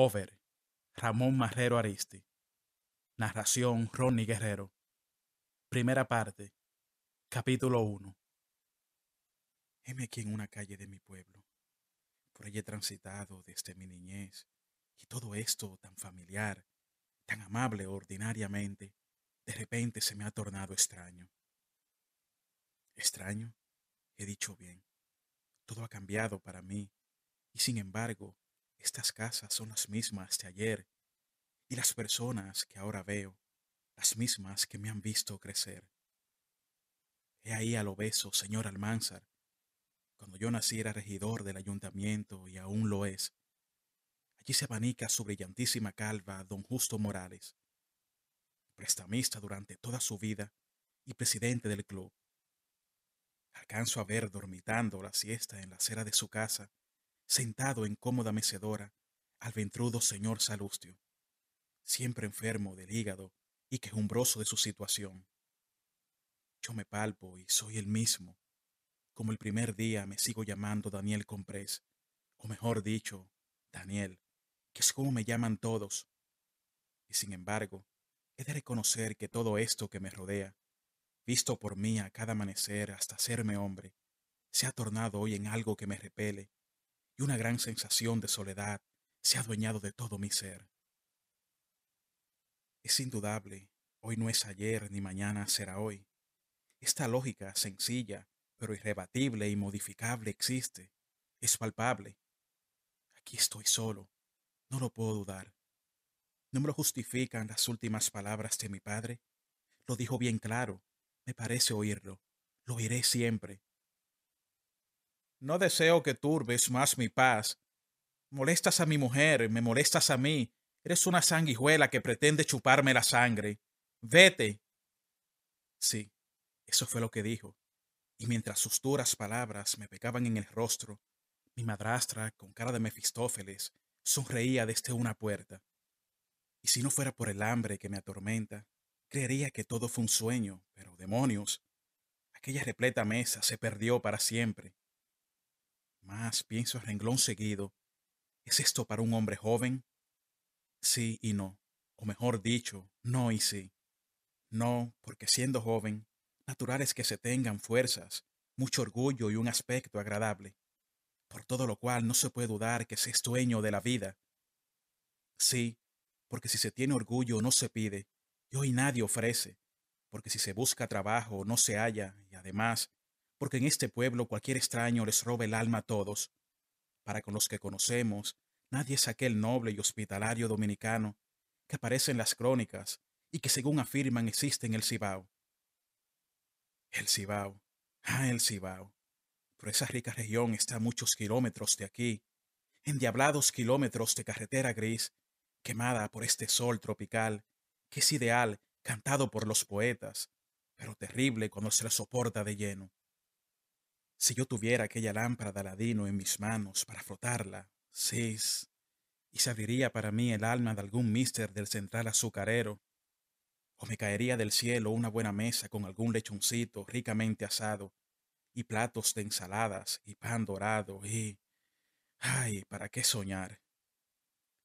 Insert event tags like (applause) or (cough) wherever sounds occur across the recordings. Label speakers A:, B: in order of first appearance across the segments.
A: Over, Ramón Marrero Aristi. Narración, Ronnie Guerrero. Primera parte, capítulo 1. Heme aquí en una calle de mi pueblo. Por ella he transitado desde mi niñez, y todo esto tan familiar, tan amable ordinariamente, de repente se me ha tornado extraño. Extraño, he dicho bien. Todo ha cambiado para mí, y sin embargo, estas casas son las mismas de ayer y las personas que ahora veo, las mismas que me han visto crecer. He ahí al obeso señor Almanzar. Cuando yo nací era regidor del ayuntamiento y aún lo es. Allí se abanica su brillantísima calva don Justo Morales, prestamista durante toda su vida y presidente del club. Alcanzo a ver dormitando la siesta en la acera de su casa sentado en cómoda mecedora, al ventrudo señor Salustio, siempre enfermo del hígado y quejumbroso de su situación. Yo me palpo y soy el mismo. Como el primer día me sigo llamando Daniel Comprés, o mejor dicho, Daniel, que es como me llaman todos. Y sin embargo, he de reconocer que todo esto que me rodea, visto por mí a cada amanecer hasta serme hombre, se ha tornado hoy en algo que me repele y una gran sensación de soledad se ha adueñado de todo mi ser. Es indudable, hoy no es ayer ni mañana será hoy. Esta lógica sencilla, pero irrebatible y modificable existe, es palpable. Aquí estoy solo, no lo puedo dudar. No me lo justifican las últimas palabras de mi padre. Lo dijo bien claro, me parece oírlo, lo oiré siempre. No deseo que turbes más mi paz. Molestas a mi mujer, me molestas a mí. Eres una sanguijuela que pretende chuparme la sangre. Vete. Sí, eso fue lo que dijo. Y mientras sus duras palabras me pegaban en el rostro, mi madrastra, con cara de Mefistófeles, sonreía desde una puerta. Y si no fuera por el hambre que me atormenta, creería que todo fue un sueño, pero demonios. Aquella repleta mesa se perdió para siempre. Más pienso a renglón seguido. ¿Es esto para un hombre joven? Sí y no. O mejor dicho, no y sí. No, porque siendo joven, natural es que se tengan fuerzas, mucho orgullo y un aspecto agradable, por todo lo cual no se puede dudar que se es dueño de la vida. Sí, porque si se tiene orgullo no se pide, y hoy nadie ofrece, porque si se busca trabajo no se halla, y además, porque en este pueblo cualquier extraño les roba el alma a todos. Para con los que conocemos, nadie es aquel noble y hospitalario dominicano que aparece en las crónicas y que según afirman existe en el Cibao. El Cibao. Ah, el Cibao. Pero esa rica región está a muchos kilómetros de aquí, endiablados kilómetros de carretera gris, quemada por este sol tropical, que es ideal, cantado por los poetas, pero terrible cuando se le soporta de lleno. Si yo tuviera aquella lámpara de Aladino en mis manos para frotarla, sí, y se para mí el alma de algún mister del central azucarero, o me caería del cielo una buena mesa con algún lechoncito ricamente asado, y platos de ensaladas y pan dorado, y... ¡Ay, para qué soñar!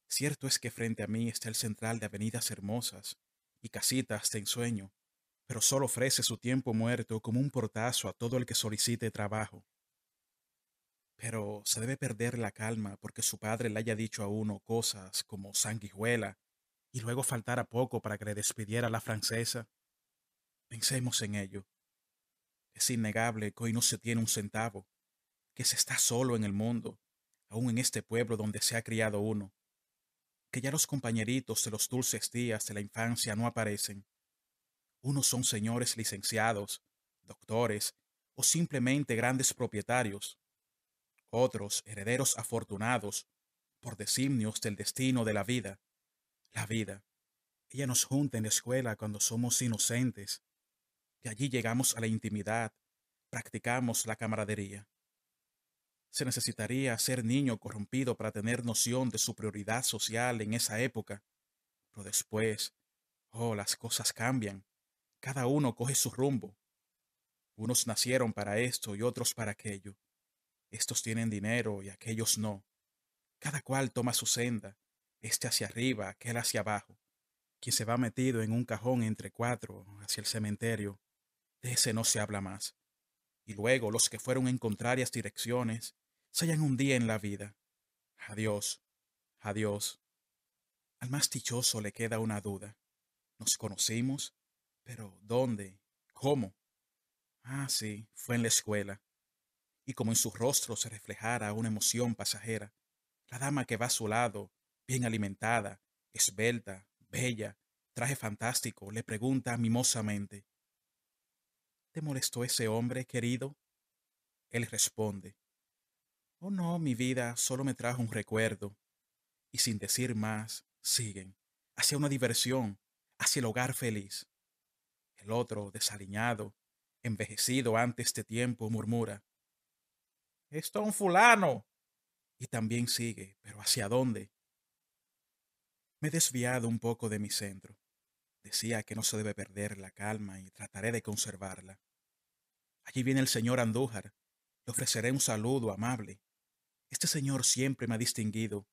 A: Cierto es que frente a mí está el central de avenidas hermosas y casitas de ensueño, pero solo ofrece su tiempo muerto como un portazo a todo el que solicite trabajo. Pero se debe perder la calma porque su padre le haya dicho a uno cosas como sanguijuela y luego faltara poco para que le despidiera la francesa. Pensemos en ello. Es innegable que hoy no se tiene un centavo, que se está solo en el mundo, aún en este pueblo donde se ha criado uno, que ya los compañeritos de los dulces días de la infancia no aparecen, unos son señores licenciados, doctores o simplemente grandes propietarios. Otros herederos afortunados por designios del destino de la vida. La vida. Ella nos junta en la escuela cuando somos inocentes. Y allí llegamos a la intimidad, practicamos la camaradería. Se necesitaría ser niño corrompido para tener noción de su prioridad social en esa época. Pero después, oh, las cosas cambian. Cada uno coge su rumbo. Unos nacieron para esto y otros para aquello. Estos tienen dinero y aquellos no. Cada cual toma su senda, este hacia arriba, aquel hacia abajo. Quien se va metido en un cajón entre cuatro hacia el cementerio, de ese no se habla más. Y luego los que fueron en contrarias direcciones se hallan un día en la vida. Adiós, adiós. Al más dichoso le queda una duda. ¿Nos conocimos? Pero, ¿dónde? ¿Cómo? Ah, sí, fue en la escuela. Y como en su rostro se reflejara una emoción pasajera, la dama que va a su lado, bien alimentada, esbelta, bella, traje fantástico, le pregunta mimosamente, ¿Te molestó ese hombre, querido? Él responde, Oh no, mi vida solo me trajo un recuerdo. Y sin decir más, siguen, hacia una diversión, hacia el hogar feliz. El otro, desaliñado, envejecido ante este tiempo, murmura. Esto es un fulano. Y también sigue, pero ¿hacia dónde? Me he desviado un poco de mi centro. Decía que no se debe perder la calma y trataré de conservarla. Allí viene el señor Andújar. Le ofreceré un saludo amable. Este señor siempre me ha distinguido,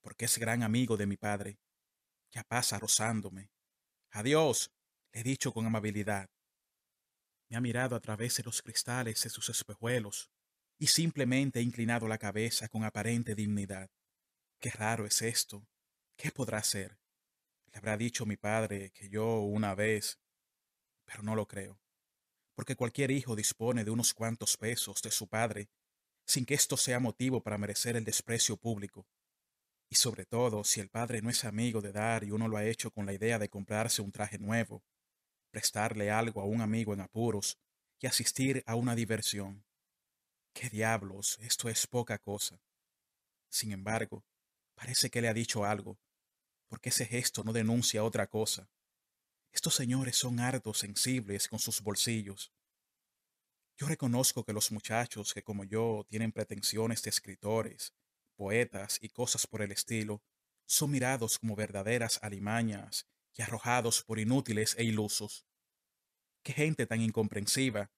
A: porque es gran amigo de mi padre. Ya pasa rozándome. Adiós, le he dicho con amabilidad. Me ha mirado a través de los cristales de sus espejuelos y simplemente ha inclinado la cabeza con aparente dignidad. Qué raro es esto. ¿Qué podrá ser? Le habrá dicho mi padre que yo una vez... Pero no lo creo, porque cualquier hijo dispone de unos cuantos pesos de su padre sin que esto sea motivo para merecer el desprecio público. Y sobre todo si el padre no es amigo de dar y uno lo ha hecho con la idea de comprarse un traje nuevo, prestarle algo a un amigo en apuros y asistir a una diversión. ¡Qué diablos! Esto es poca cosa. Sin embargo, parece que le ha dicho algo, porque ese gesto no denuncia otra cosa. Estos señores son hartos sensibles con sus bolsillos. Yo reconozco que los muchachos que como yo tienen pretensiones de escritores, poetas y cosas por el estilo, son mirados como verdaderas alimañas y arrojados por inútiles e ilusos. Qué gente tan incomprensiva.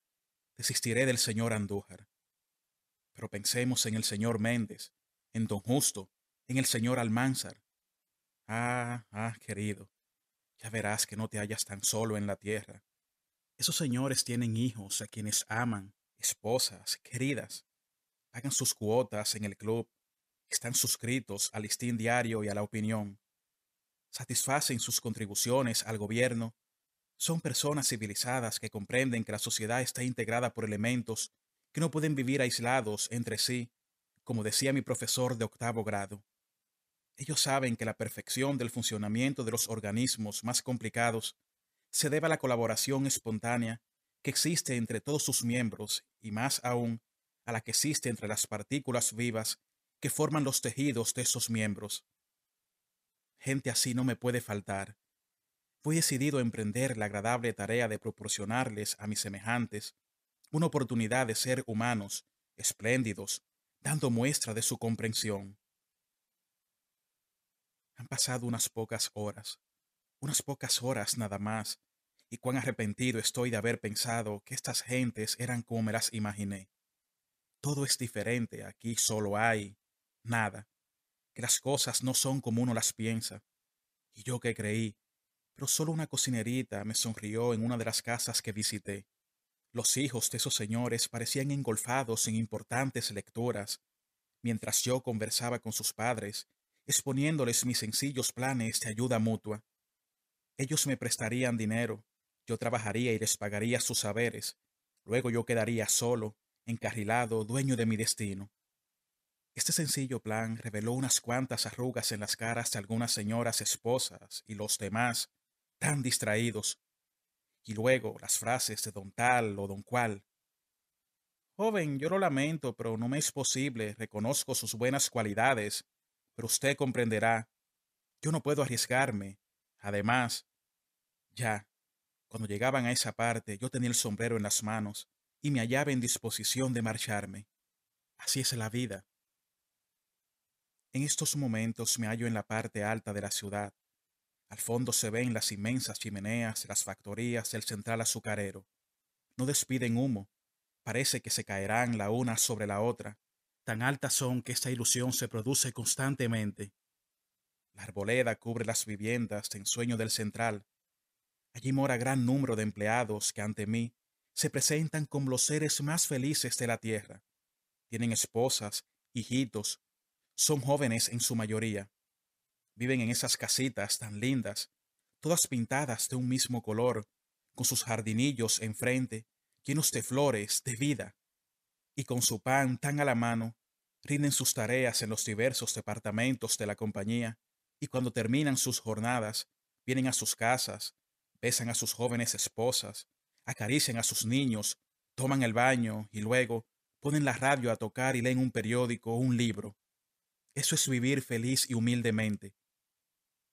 A: Desistiré del señor Andújar. Pero pensemos en el señor Méndez, en don Justo, en el señor Almanzar. Ah, ah, querido, ya verás que no te hallas tan solo en la tierra. Esos señores tienen hijos a quienes aman, esposas, queridas. Pagan sus cuotas en el club, están suscritos al listín diario y a la opinión satisfacen sus contribuciones al gobierno, son personas civilizadas que comprenden que la sociedad está integrada por elementos que no pueden vivir aislados entre sí, como decía mi profesor de octavo grado. Ellos saben que la perfección del funcionamiento de los organismos más complicados se debe a la colaboración espontánea que existe entre todos sus miembros y más aún a la que existe entre las partículas vivas que forman los tejidos de esos miembros gente así no me puede faltar. Fui decidido a emprender la agradable tarea de proporcionarles a mis semejantes una oportunidad de ser humanos, espléndidos, dando muestra de su comprensión. Han pasado unas pocas horas, unas pocas horas nada más, y cuán arrepentido estoy de haber pensado que estas gentes eran como me las imaginé. Todo es diferente, aquí solo hay nada que las cosas no son como uno las piensa. Y yo que creí, pero solo una cocinerita me sonrió en una de las casas que visité. Los hijos de esos señores parecían engolfados en importantes lecturas, mientras yo conversaba con sus padres, exponiéndoles mis sencillos planes de ayuda mutua. Ellos me prestarían dinero, yo trabajaría y les pagaría sus saberes, luego yo quedaría solo, encarrilado, dueño de mi destino. Este sencillo plan reveló unas cuantas arrugas en las caras de algunas señoras esposas y los demás, tan distraídos. Y luego las frases de don tal o don cual. Joven, yo lo lamento, pero no me es posible, reconozco sus buenas cualidades, pero usted comprenderá. Yo no puedo arriesgarme. Además, ya, cuando llegaban a esa parte, yo tenía el sombrero en las manos y me hallaba en disposición de marcharme. Así es la vida. En estos momentos me hallo en la parte alta de la ciudad. Al fondo se ven las inmensas chimeneas, las factorías, el central azucarero. No despiden humo. Parece que se caerán la una sobre la otra. Tan altas son que esta ilusión se produce constantemente. La arboleda cubre las viviendas en sueño del central. Allí mora gran número de empleados que ante mí se presentan como los seres más felices de la tierra. Tienen esposas, hijitos, son jóvenes en su mayoría. Viven en esas casitas tan lindas, todas pintadas de un mismo color, con sus jardinillos enfrente, llenos de flores, de vida, y con su pan tan a la mano, rinden sus tareas en los diversos departamentos de la compañía, y cuando terminan sus jornadas, vienen a sus casas, besan a sus jóvenes esposas, acarician a sus niños, toman el baño y luego ponen la radio a tocar y leen un periódico o un libro. Eso es vivir feliz y humildemente.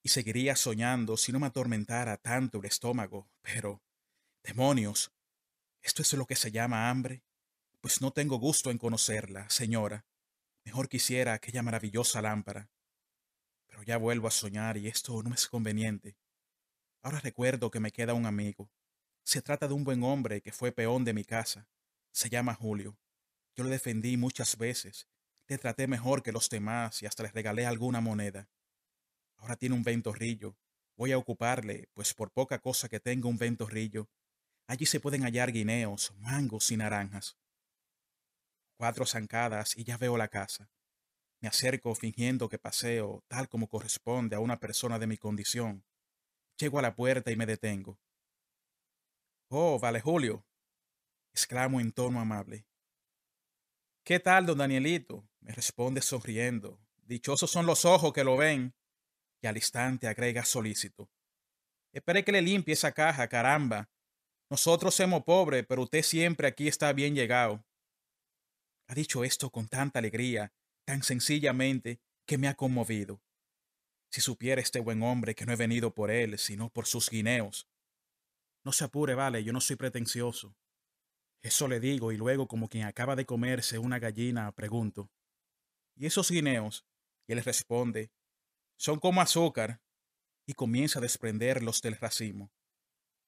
A: Y seguiría soñando si no me atormentara tanto el estómago, pero... Demonios, ¿esto es lo que se llama hambre? Pues no tengo gusto en conocerla, señora. Mejor quisiera aquella maravillosa lámpara. Pero ya vuelvo a soñar y esto no es conveniente. Ahora recuerdo que me queda un amigo. Se trata de un buen hombre que fue peón de mi casa. Se llama Julio. Yo lo defendí muchas veces te traté mejor que los demás y hasta les regalé alguna moneda. Ahora tiene un ventorrillo. Voy a ocuparle, pues por poca cosa que tenga un ventorrillo. Allí se pueden hallar guineos, mangos y naranjas. Cuatro zancadas y ya veo la casa. Me acerco fingiendo que paseo, tal como corresponde a una persona de mi condición. Llego a la puerta y me detengo. Oh, vale, Julio, exclamo en tono amable. ¿Qué tal, don Danielito? Me responde sonriendo. Dichosos son los ojos que lo ven. Y al instante agrega solícito. Espere que le limpie esa caja, caramba. Nosotros somos pobres, pero usted siempre aquí está bien llegado. Ha dicho esto con tanta alegría, tan sencillamente, que me ha conmovido. Si supiera este buen hombre que no he venido por él, sino por sus guineos. No se apure, vale, yo no soy pretencioso. Eso le digo y luego, como quien acaba de comerse una gallina, pregunto. ¿Y esos guineos? Y él responde, son como azúcar, y comienza a desprenderlos del racimo.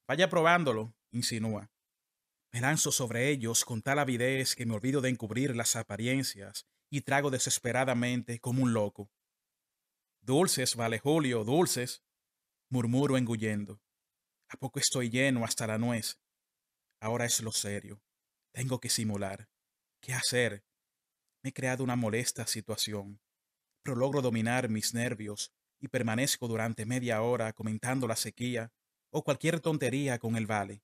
A: Vaya probándolo, insinúa. Me lanzo sobre ellos con tal avidez que me olvido de encubrir las apariencias y trago desesperadamente como un loco. Dulces, vale Julio, dulces, murmuro engullendo. ¿A poco estoy lleno hasta la nuez? Ahora es lo serio. Tengo que simular. ¿Qué hacer? Me he creado una molesta situación, pero logro dominar mis nervios y permanezco durante media hora comentando la sequía o cualquier tontería con el vale,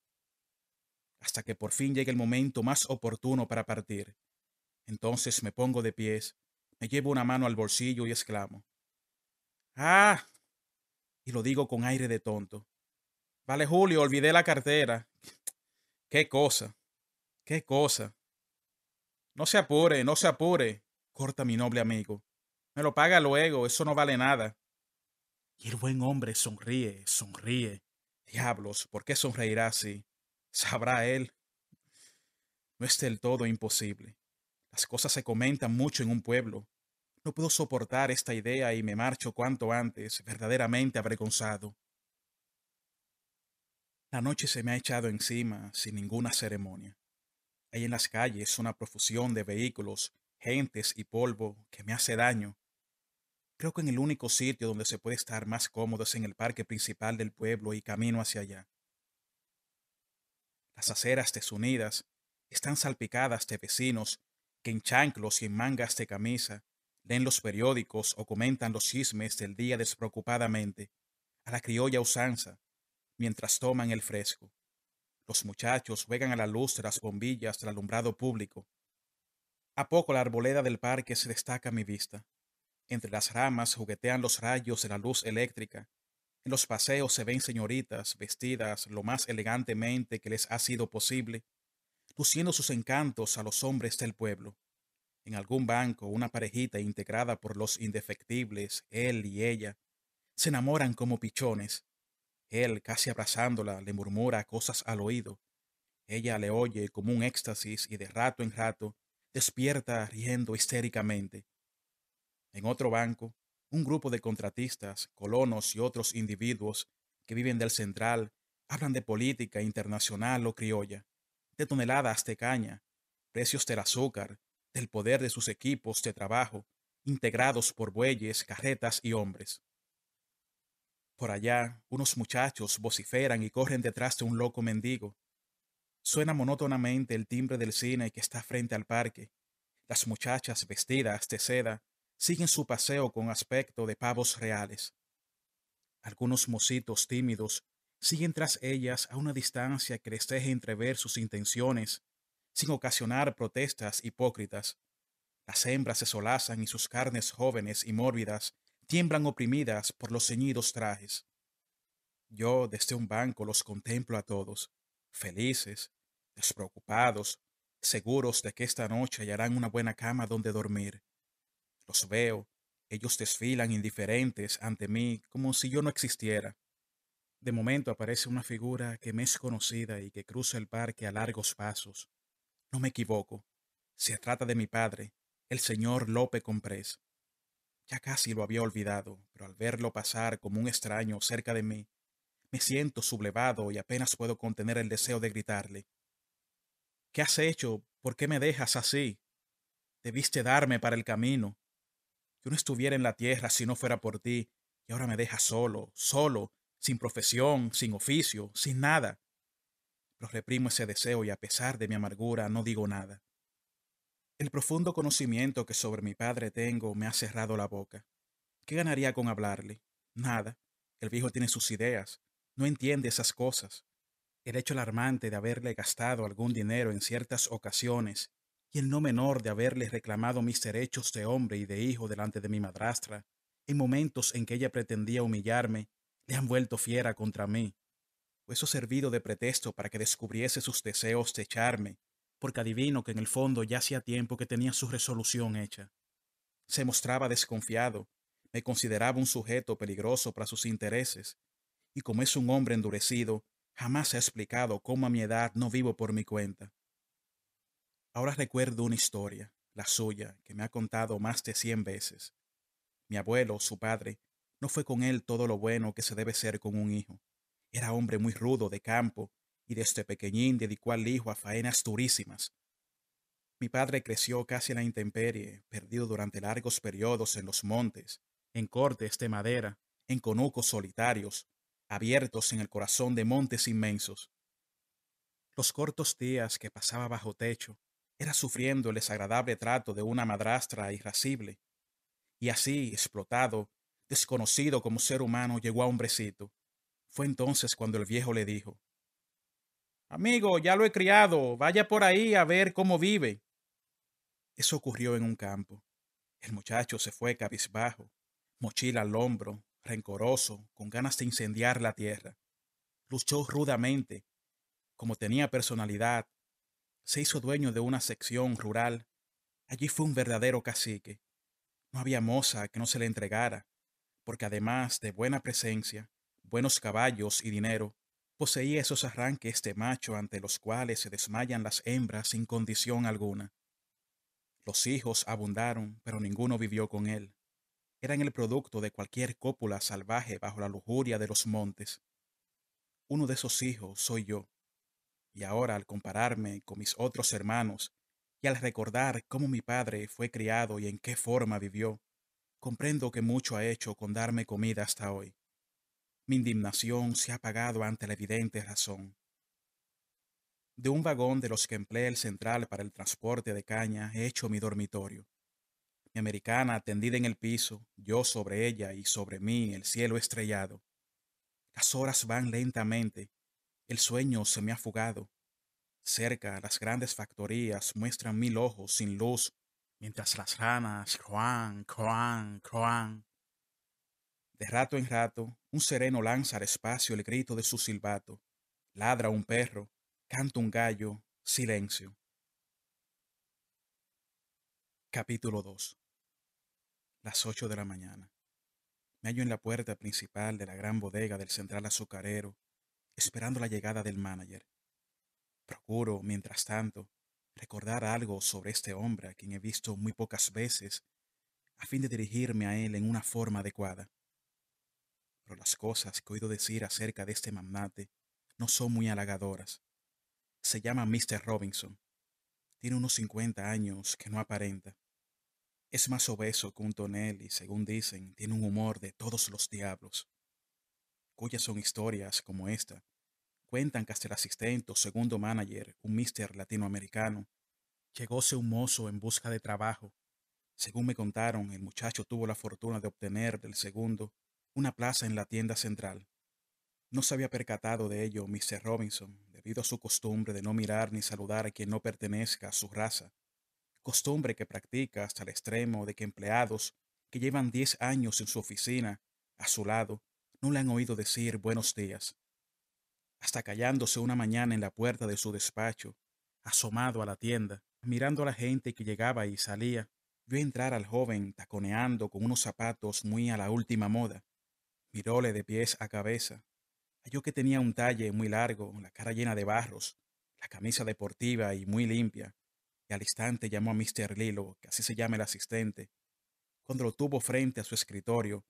A: hasta que por fin llegue el momento más oportuno para partir. Entonces me pongo de pies, me llevo una mano al bolsillo y exclamo. ¡Ah! Y lo digo con aire de tonto. Vale, Julio, olvidé la cartera. Qué cosa, qué cosa. No se apure, no se apure, corta mi noble amigo. Me lo paga luego, eso no vale nada. Y el buen hombre sonríe, sonríe. Diablos, ¿por qué sonreirá así? ¿Sabrá él? No es del todo imposible. Las cosas se comentan mucho en un pueblo. No puedo soportar esta idea y me marcho cuanto antes, verdaderamente avergonzado. La noche se me ha echado encima sin ninguna ceremonia. Hay en las calles una profusión de vehículos, gentes y polvo que me hace daño. Creo que en el único sitio donde se puede estar más cómodo es en el parque principal del pueblo y camino hacia allá. Las aceras desunidas están salpicadas de vecinos que en chanclos y en mangas de camisa leen los periódicos o comentan los chismes del día despreocupadamente, a la criolla usanza, mientras toman el fresco. Los muchachos juegan a la luz de las bombillas del alumbrado público. A poco la arboleda del parque se destaca a mi vista. Entre las ramas juguetean los rayos de la luz eléctrica. En los paseos se ven señoritas vestidas lo más elegantemente que les ha sido posible, luciendo sus encantos a los hombres del pueblo. En algún banco, una parejita integrada por los indefectibles, él y ella, se enamoran como pichones, él, casi abrazándola, le murmura cosas al oído. Ella le oye como un éxtasis y de rato en rato despierta riendo histéricamente. En otro banco, un grupo de contratistas, colonos y otros individuos que viven del central hablan de política internacional o criolla, de toneladas de caña, precios del azúcar, del poder de sus equipos de trabajo, integrados por bueyes, carretas y hombres. Por allá, unos muchachos vociferan y corren detrás de un loco mendigo. Suena monótonamente el timbre del cine que está frente al parque. Las muchachas vestidas de seda siguen su paseo con aspecto de pavos reales. Algunos mocitos tímidos siguen tras ellas a una distancia que les deje entrever sus intenciones, sin ocasionar protestas hipócritas. Las hembras se solazan y sus carnes jóvenes y mórbidas tiemblan oprimidas por los ceñidos trajes. Yo desde un banco los contemplo a todos, felices, despreocupados, seguros de que esta noche hallarán una buena cama donde dormir. Los veo, ellos desfilan indiferentes ante mí como si yo no existiera. De momento aparece una figura que me es conocida y que cruza el parque a largos pasos. No me equivoco. Se trata de mi padre, el señor Lope Comprés. Ya casi lo había olvidado, pero al verlo pasar como un extraño cerca de mí, me siento sublevado y apenas puedo contener el deseo de gritarle. ¿Qué has hecho? ¿Por qué me dejas así? Debiste darme para el camino. Yo no estuviera en la tierra si no fuera por ti, y ahora me dejas solo, solo, sin profesión, sin oficio, sin nada. Pero reprimo ese deseo y a pesar de mi amargura no digo nada. El profundo conocimiento que sobre mi padre tengo me ha cerrado la boca. ¿Qué ganaría con hablarle? Nada. El viejo tiene sus ideas. No entiende esas cosas. El hecho alarmante de haberle gastado algún dinero en ciertas ocasiones y el no menor de haberle reclamado mis derechos de hombre y de hijo delante de mi madrastra, en momentos en que ella pretendía humillarme, le han vuelto fiera contra mí. Eso servido de pretexto para que descubriese sus deseos de echarme porque adivino que en el fondo ya hacía tiempo que tenía su resolución hecha. Se mostraba desconfiado, me consideraba un sujeto peligroso para sus intereses, y como es un hombre endurecido, jamás se ha explicado cómo a mi edad no vivo por mi cuenta. Ahora recuerdo una historia, la suya, que me ha contado más de cien veces. Mi abuelo, su padre, no fue con él todo lo bueno que se debe ser con un hijo. Era hombre muy rudo de campo y desde pequeñín dedicó al hijo a faenas durísimas. Mi padre creció casi en la intemperie, perdido durante largos periodos en los montes, en cortes de madera, en conucos solitarios, abiertos en el corazón de montes inmensos. Los cortos días que pasaba bajo techo era sufriendo el desagradable trato de una madrastra irascible. Y así, explotado, desconocido como ser humano, llegó a hombrecito. Fue entonces cuando el viejo le dijo, Amigo, ya lo he criado, vaya por ahí a ver cómo vive. Eso ocurrió en un campo. El muchacho se fue cabizbajo, mochila al hombro, rencoroso, con ganas de incendiar la tierra. Luchó rudamente. Como tenía personalidad, se hizo dueño de una sección rural. Allí fue un verdadero cacique. No había moza que no se le entregara, porque además de buena presencia, buenos caballos y dinero, poseía esos arranques de macho ante los cuales se desmayan las hembras sin condición alguna. Los hijos abundaron, pero ninguno vivió con él. Eran el producto de cualquier cópula salvaje bajo la lujuria de los montes. Uno de esos hijos soy yo. Y ahora al compararme con mis otros hermanos y al recordar cómo mi padre fue criado y en qué forma vivió, comprendo que mucho ha hecho con darme comida hasta hoy. Mi indignación se ha apagado ante la evidente razón. De un vagón de los que empleé el central para el transporte de caña he hecho mi dormitorio. Mi americana tendida en el piso, yo sobre ella y sobre mí el cielo estrellado. Las horas van lentamente, el sueño se me ha fugado. Cerca las grandes factorías muestran mil ojos sin luz, mientras las ranas croan, croan, croan. De rato en rato, un sereno lanza al espacio el grito de su silbato. Ladra un perro, canta un gallo, silencio. Capítulo 2 Las ocho de la mañana. Me hallo en la puerta principal de la gran bodega del central azucarero, esperando la llegada del manager. Procuro, mientras tanto, recordar algo sobre este hombre a quien he visto muy pocas veces, a fin de dirigirme a él en una forma adecuada pero las cosas que he oído decir acerca de este magnate no son muy halagadoras. Se llama Mr. Robinson. Tiene unos 50 años que no aparenta. Es más obeso que un tonel y, según dicen, tiene un humor de todos los diablos. Cuyas son historias como esta. Cuentan que hasta el asistente o segundo manager, un mister latinoamericano, llegóse un mozo en busca de trabajo. Según me contaron, el muchacho tuvo la fortuna de obtener del segundo una plaza en la tienda central. No se había percatado de ello Mr. Robinson, debido a su costumbre de no mirar ni saludar a quien no pertenezca a su raza, costumbre que practica hasta el extremo de que empleados que llevan diez años en su oficina, a su lado, no le han oído decir buenos días. Hasta callándose una mañana en la puerta de su despacho, asomado a la tienda, mirando a la gente que llegaba y salía, vio entrar al joven taconeando con unos zapatos muy a la última moda, giróle de pies a cabeza. Halló que tenía un talle muy largo, la cara llena de barros, la camisa deportiva y muy limpia, y al instante llamó a Mr. Lilo, que así se llama el asistente. Cuando lo tuvo frente a su escritorio,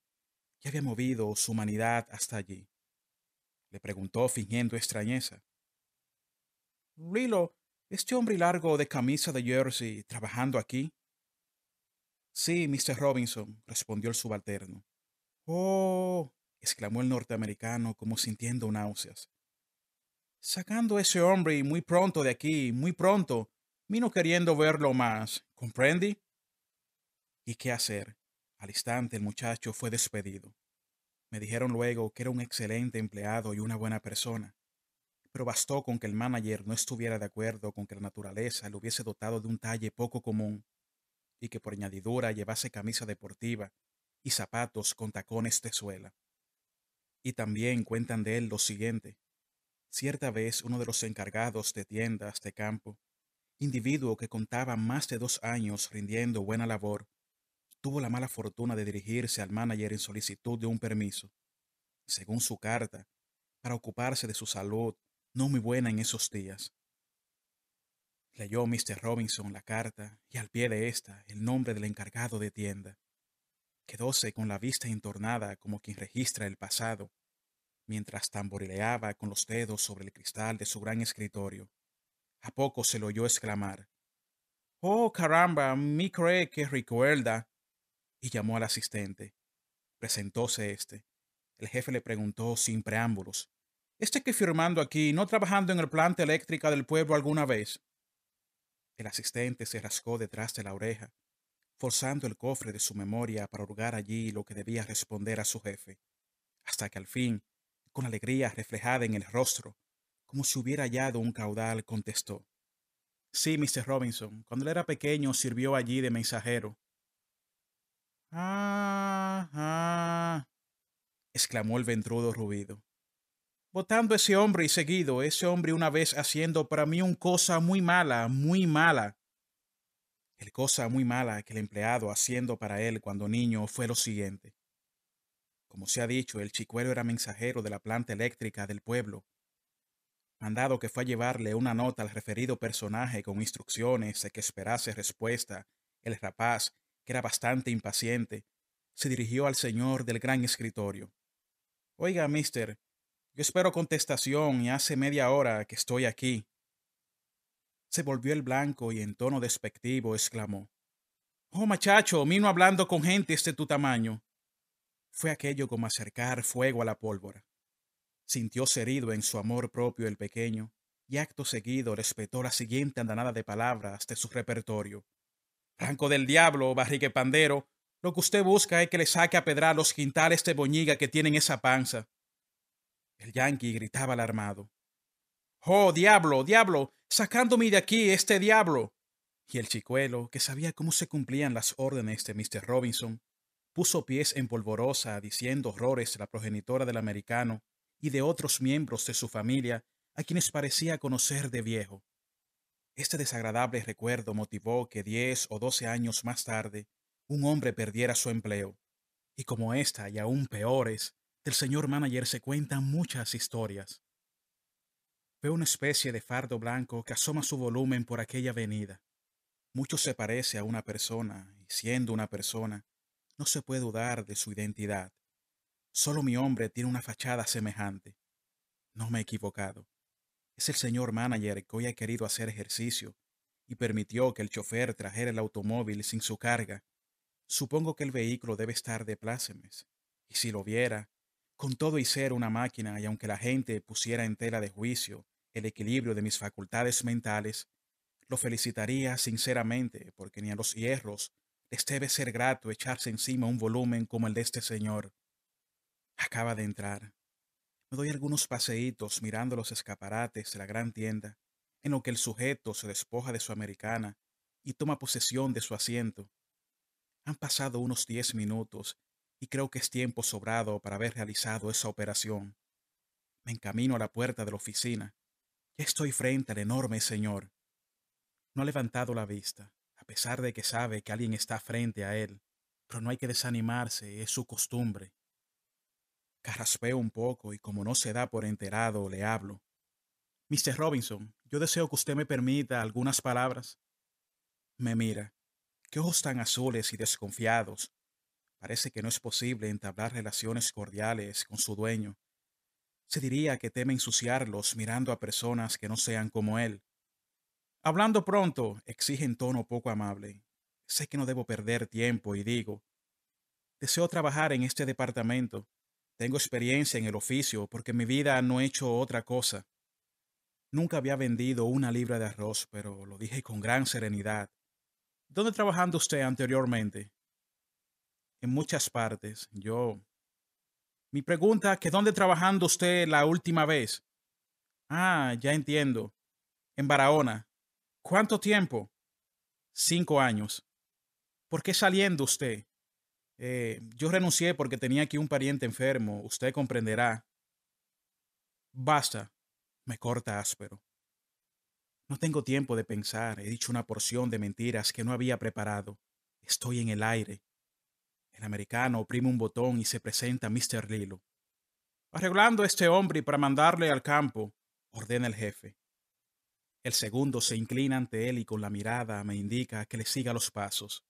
A: que había movido su humanidad hasta allí. Le preguntó fingiendo extrañeza. Lilo, ¿este hombre largo de camisa de jersey trabajando aquí? Sí, Mr. Robinson, respondió el subalterno. Oh, exclamó el norteamericano como sintiendo náuseas. Sacando a ese hombre muy pronto de aquí, muy pronto, vino queriendo verlo más, ¿comprendí? ¿Y qué hacer? Al instante el muchacho fue despedido. Me dijeron luego que era un excelente empleado y una buena persona, pero bastó con que el manager no estuviera de acuerdo con que la naturaleza le hubiese dotado de un talle poco común y que por añadidura llevase camisa deportiva y zapatos con tacones de suela. Y también cuentan de él lo siguiente. Cierta vez uno de los encargados de tiendas de campo, individuo que contaba más de dos años rindiendo buena labor, tuvo la mala fortuna de dirigirse al manager en solicitud de un permiso, según su carta, para ocuparse de su salud, no muy buena en esos días. Leyó Mr. Robinson la carta y al pie de ésta el nombre del encargado de tienda. Quedóse con la vista entornada como quien registra el pasado mientras tamborileaba con los dedos sobre el cristal de su gran escritorio. A poco se lo oyó exclamar. Oh, caramba, mi cree que recuerda. Y llamó al asistente. Presentóse este. El jefe le preguntó sin preámbulos. ¿Este que firmando aquí no trabajando en el planta eléctrica del pueblo alguna vez? El asistente se rascó detrás de la oreja, forzando el cofre de su memoria para hurgar allí lo que debía responder a su jefe, hasta que al fin con alegría reflejada en el rostro, como si hubiera hallado un caudal, contestó. Sí, Mr. Robinson, cuando él era pequeño sirvió allí de mensajero. Ah, ah, exclamó el ventrudo rubido. Votando ese hombre y seguido, ese hombre una vez haciendo para mí un cosa muy mala, muy mala. El cosa muy mala que el empleado haciendo para él cuando niño fue lo siguiente. Como se ha dicho, el chicuelo era mensajero de la planta eléctrica del pueblo, mandado que fue a llevarle una nota al referido personaje con instrucciones de que esperase respuesta, el rapaz, que era bastante impaciente, se dirigió al señor del gran escritorio. Oiga, mister, yo espero contestación y hace media hora que estoy aquí. Se volvió el blanco y en tono despectivo exclamó. Oh, machacho, vino hablando con gente de este tu tamaño. Fue aquello como acercar fuego a la pólvora. sintió herido en su amor propio el pequeño, y acto seguido respetó la siguiente andanada de palabras de su repertorio. Ranco del diablo, barrique pandero, lo que usted busca es que le saque a pedrar los quintales de boñiga que tienen esa panza. El yanqui gritaba alarmado. ¡Oh, diablo, diablo! ¡Sacándome de aquí, este diablo! Y el chicuelo, que sabía cómo se cumplían las órdenes de Mr. Robinson, puso pies en polvorosa diciendo horrores la progenitora del americano y de otros miembros de su familia a quienes parecía conocer de viejo. Este desagradable recuerdo motivó que diez o doce años más tarde un hombre perdiera su empleo. Y como esta y aún peores, del señor manager se cuentan muchas historias. Ve una especie de fardo blanco que asoma su volumen por aquella avenida. Mucho se parece a una persona, y siendo una persona, no se puede dudar de su identidad. Solo mi hombre tiene una fachada semejante. No me he equivocado. Es el señor manager que hoy ha querido hacer ejercicio y permitió que el chofer trajera el automóvil sin su carga. Supongo que el vehículo debe estar de plácemes. Y si lo viera, con todo y ser una máquina y aunque la gente pusiera en tela de juicio el equilibrio de mis facultades mentales, lo felicitaría sinceramente porque ni a los hierros les este debe ser grato echarse encima un volumen como el de este señor. Acaba de entrar. Me doy algunos paseitos mirando los escaparates de la gran tienda, en lo que el sujeto se despoja de su americana y toma posesión de su asiento. Han pasado unos diez minutos y creo que es tiempo sobrado para haber realizado esa operación. Me encamino a la puerta de la oficina. Ya estoy frente al enorme señor. No ha levantado la vista pesar de que sabe que alguien está frente a él, pero no hay que desanimarse, es su costumbre. Carraspeo un poco y como no se da por enterado, le hablo. Mr. Robinson, yo deseo que usted me permita algunas palabras. Me mira. Qué ojos tan azules y desconfiados. Parece que no es posible entablar relaciones cordiales con su dueño. Se diría que teme ensuciarlos mirando a personas que no sean como él. Hablando pronto, exige en tono poco amable. Sé que no debo perder tiempo y digo, deseo trabajar en este departamento. Tengo experiencia en el oficio porque mi vida no he hecho otra cosa. Nunca había vendido una libra de arroz, pero lo dije con gran serenidad. ¿Dónde trabajando usted anteriormente? En muchas partes, yo. Mi pregunta, ¿que dónde trabajando usted la última vez? Ah, ya entiendo. En Barahona. ¿Cuánto tiempo? Cinco años. ¿Por qué saliendo usted? Eh, yo renuncié porque tenía aquí un pariente enfermo. Usted comprenderá. Basta. Me corta áspero. No tengo tiempo de pensar. He dicho una porción de mentiras que no había preparado. Estoy en el aire. El americano oprime un botón y se presenta a Mr. Lilo. Arreglando a este hombre para mandarle al campo, ordena el jefe. El segundo se inclina ante él y con la mirada me indica que le siga los pasos.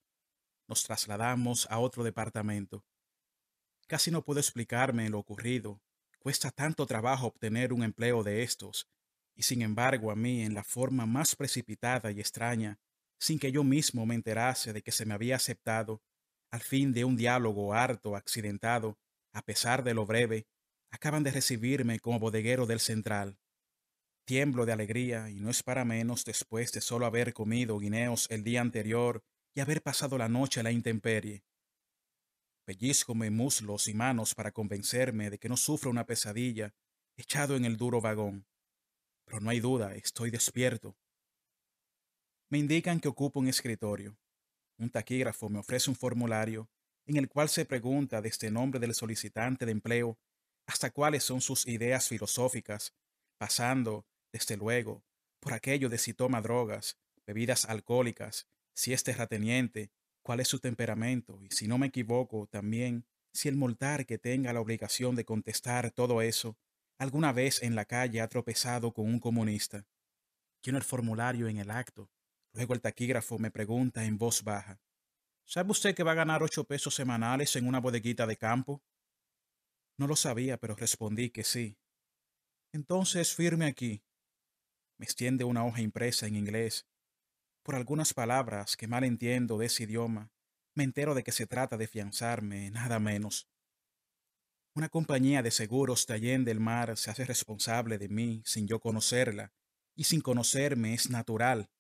A: Nos trasladamos a otro departamento. Casi no puedo explicarme lo ocurrido. Cuesta tanto trabajo obtener un empleo de estos, y sin embargo a mí, en la forma más precipitada y extraña, sin que yo mismo me enterase de que se me había aceptado, al fin de un diálogo harto, accidentado, a pesar de lo breve, acaban de recibirme como bodeguero del Central. Tiemblo de alegría, y no es para menos después de solo haber comido guineos el día anterior y haber pasado la noche a la intemperie. mis muslos y manos para convencerme de que no sufro una pesadilla echado en el duro vagón. Pero no hay duda, estoy despierto. Me indican que ocupo un escritorio. Un taquígrafo me ofrece un formulario en el cual se pregunta desde el nombre del solicitante de empleo hasta cuáles son sus ideas filosóficas, pasando desde luego, por aquello de si toma drogas, bebidas alcohólicas, si es terrateniente, cuál es su temperamento y, si no me equivoco, también si el multar que tenga la obligación de contestar todo eso alguna vez en la calle ha tropezado con un comunista. Lleno el formulario en el acto. Luego el taquígrafo me pregunta en voz baja. ¿Sabe usted que va a ganar ocho pesos semanales en una bodeguita de campo? No lo sabía, pero respondí que sí. Entonces firme aquí, me extiende una hoja impresa en inglés. Por algunas palabras que mal entiendo de ese idioma, me entero de que se trata de fianzarme, nada menos. Una compañía de seguros de Allende del Mar se hace responsable de mí sin yo conocerla, y sin conocerme es natural.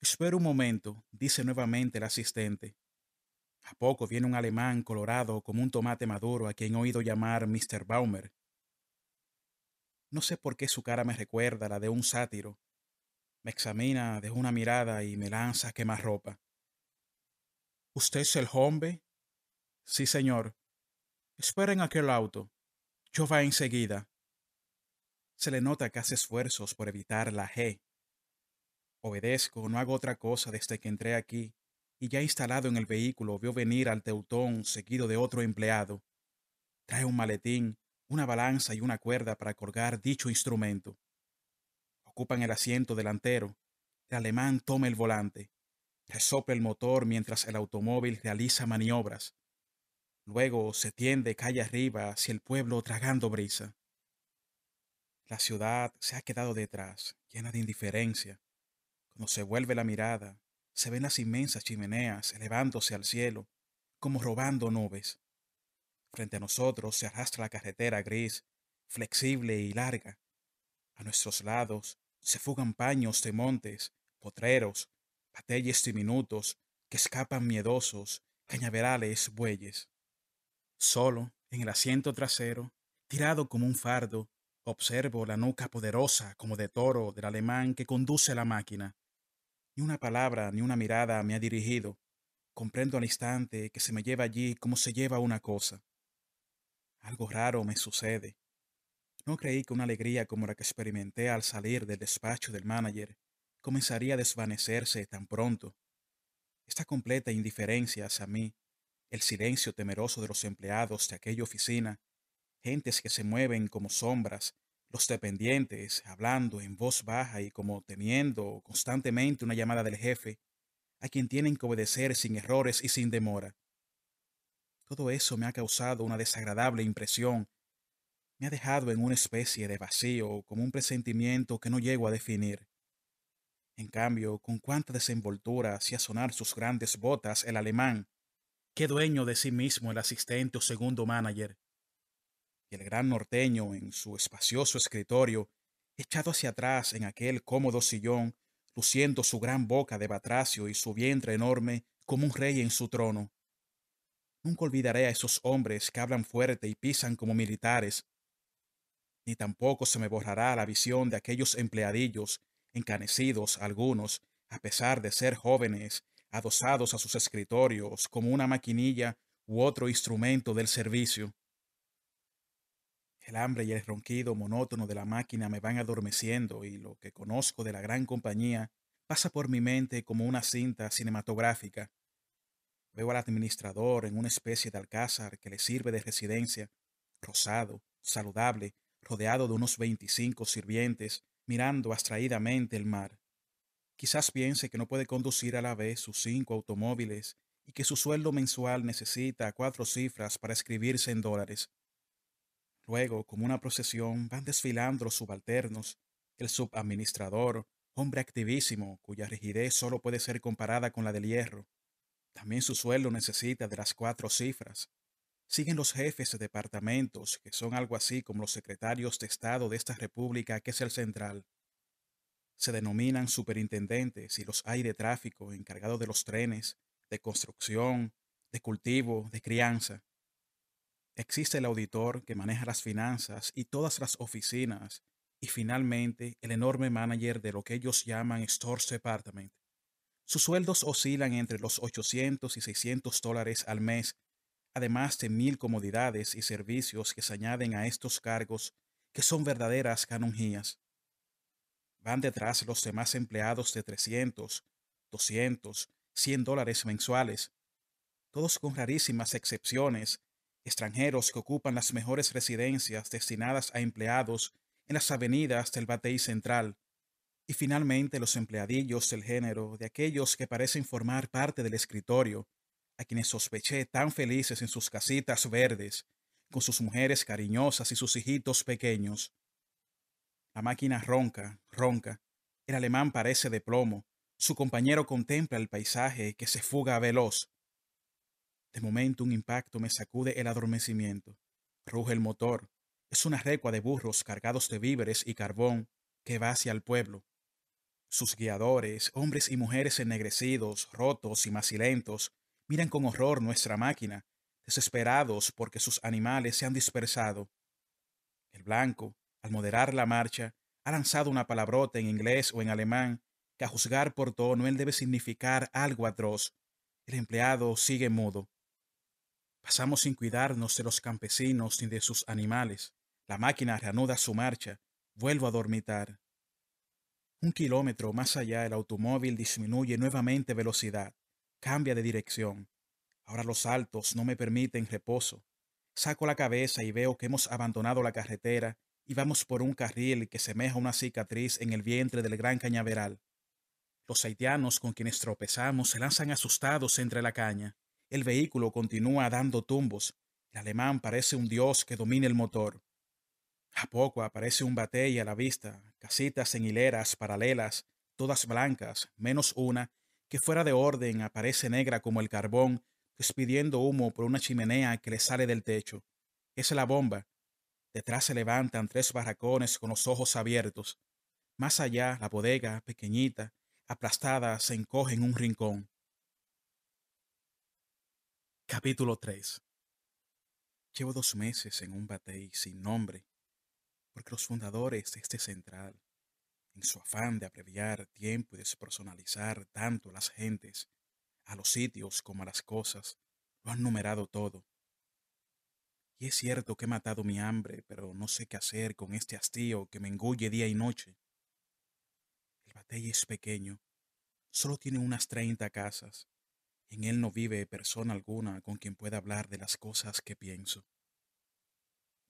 A: Espero un momento, dice nuevamente el asistente. A poco viene un alemán colorado como un tomate maduro a quien he oído llamar Mr. Baumer. No sé por qué su cara me recuerda la de un sátiro. Me examina, de una mirada y me lanza a ropa. ¿Usted es el hombre? Sí, señor. en aquel auto. Yo va enseguida. Se le nota que hace esfuerzos por evitar la G. Obedezco, no hago otra cosa desde que entré aquí, y ya instalado en el vehículo vio venir al teutón seguido de otro empleado. Trae un maletín una balanza y una cuerda para colgar dicho instrumento. Ocupan el asiento delantero. El alemán toma el volante. Resopla el motor mientras el automóvil realiza maniobras. Luego se tiende calle arriba hacia el pueblo tragando brisa. La ciudad se ha quedado detrás, llena de indiferencia. Cuando se vuelve la mirada, se ven las inmensas chimeneas elevándose al cielo, como robando nubes. Frente a nosotros se arrastra la carretera gris, flexible y larga. A nuestros lados se fugan paños de montes, potreros, patelles diminutos que escapan miedosos, cañaverales, bueyes. Solo, en el asiento trasero, tirado como un fardo, observo la nuca poderosa como de toro del alemán que conduce la máquina. Ni una palabra ni una mirada me ha dirigido. Comprendo al instante que se me lleva allí como se lleva una cosa. Algo raro me sucede. No creí que una alegría como la que experimenté al salir del despacho del manager comenzaría a desvanecerse tan pronto. Esta completa indiferencia hacia mí, el silencio temeroso de los empleados de aquella oficina, gentes que se mueven como sombras, los dependientes hablando en voz baja y como temiendo constantemente una llamada del jefe, a quien tienen que obedecer sin errores y sin demora. Todo eso me ha causado una desagradable impresión. Me ha dejado en una especie de vacío, como un presentimiento que no llego a definir. En cambio, con cuánta desenvoltura hacía sonar sus grandes botas el alemán. Qué dueño de sí mismo el asistente o segundo manager. Y el gran norteño, en su espacioso escritorio, echado hacia atrás en aquel cómodo sillón, luciendo su gran boca de batracio y su vientre enorme como un rey en su trono. Nunca olvidaré a esos hombres que hablan fuerte y pisan como militares. Ni tampoco se me borrará la visión de aquellos empleadillos, encanecidos algunos, a pesar de ser jóvenes, adosados a sus escritorios como una maquinilla u otro instrumento del servicio. El hambre y el ronquido monótono de la máquina me van adormeciendo y lo que conozco de la gran compañía pasa por mi mente como una cinta cinematográfica. Veo al administrador en una especie de alcázar que le sirve de residencia, rosado, saludable, rodeado de unos veinticinco sirvientes, mirando abstraídamente el mar. Quizás piense que no puede conducir a la vez sus cinco automóviles y que su sueldo mensual necesita cuatro cifras para escribirse en dólares. Luego, como una procesión, van desfilando los subalternos, el subadministrador, hombre activísimo, cuya rigidez solo puede ser comparada con la del hierro, también su sueldo necesita de las cuatro cifras. Siguen los jefes de departamentos, que son algo así como los secretarios de Estado de esta república que es el central. Se denominan superintendentes y los hay de tráfico, encargados de los trenes, de construcción, de cultivo, de crianza. Existe el auditor que maneja las finanzas y todas las oficinas, y finalmente el enorme manager de lo que ellos llaman Stores Department, sus sueldos oscilan entre los 800 y 600 dólares al mes, además de mil comodidades y servicios que se añaden a estos cargos que son verdaderas canonjías. Van detrás los demás empleados de 300, 200, 100 dólares mensuales, todos con rarísimas excepciones, extranjeros que ocupan las mejores residencias destinadas a empleados en las avenidas del Batey Central, y finalmente los empleadillos del género, de aquellos que parecen formar parte del escritorio, a quienes sospeché tan felices en sus casitas verdes, con sus mujeres cariñosas y sus hijitos pequeños. La máquina ronca, ronca. El alemán parece de plomo. Su compañero contempla el paisaje que se fuga veloz. De momento un impacto me sacude el adormecimiento. Ruge el motor. Es una recua de burros cargados de víveres y carbón que va hacia el pueblo. Sus guiadores, hombres y mujeres ennegrecidos, rotos y macilentos, miran con horror nuestra máquina, desesperados porque sus animales se han dispersado. El blanco, al moderar la marcha, ha lanzado una palabrota en inglés o en alemán que a juzgar por tono él debe significar algo atroz. El empleado sigue mudo. Pasamos sin cuidarnos de los campesinos ni de sus animales. La máquina reanuda su marcha. Vuelvo a dormitar. Un kilómetro más allá el automóvil disminuye nuevamente velocidad, cambia de dirección. Ahora los altos no me permiten reposo. Saco la cabeza y veo que hemos abandonado la carretera y vamos por un carril que semeja una cicatriz en el vientre del gran cañaveral. Los haitianos con quienes tropezamos se lanzan asustados entre la caña. El vehículo continúa dando tumbos. El alemán parece un dios que domina el motor. A poco aparece un batey a la vista, casitas en hileras paralelas, todas blancas, menos una, que fuera de orden aparece negra como el carbón, despidiendo humo por una chimenea que le sale del techo. Es la bomba. Detrás se levantan tres barracones con los ojos abiertos. Más allá, la bodega, pequeñita, aplastada, se encoge en un rincón. Capítulo 3 Llevo dos meses en un batey sin nombre, porque los fundadores de este central, en su afán de abreviar tiempo y despersonalizar tanto a las gentes, a los sitios como a las cosas, lo han numerado todo. Y es cierto que he matado mi hambre, pero no sé qué hacer con este hastío que me engulle día y noche. El batey es pequeño, solo tiene unas treinta casas. En él no vive persona alguna con quien pueda hablar de las cosas que pienso.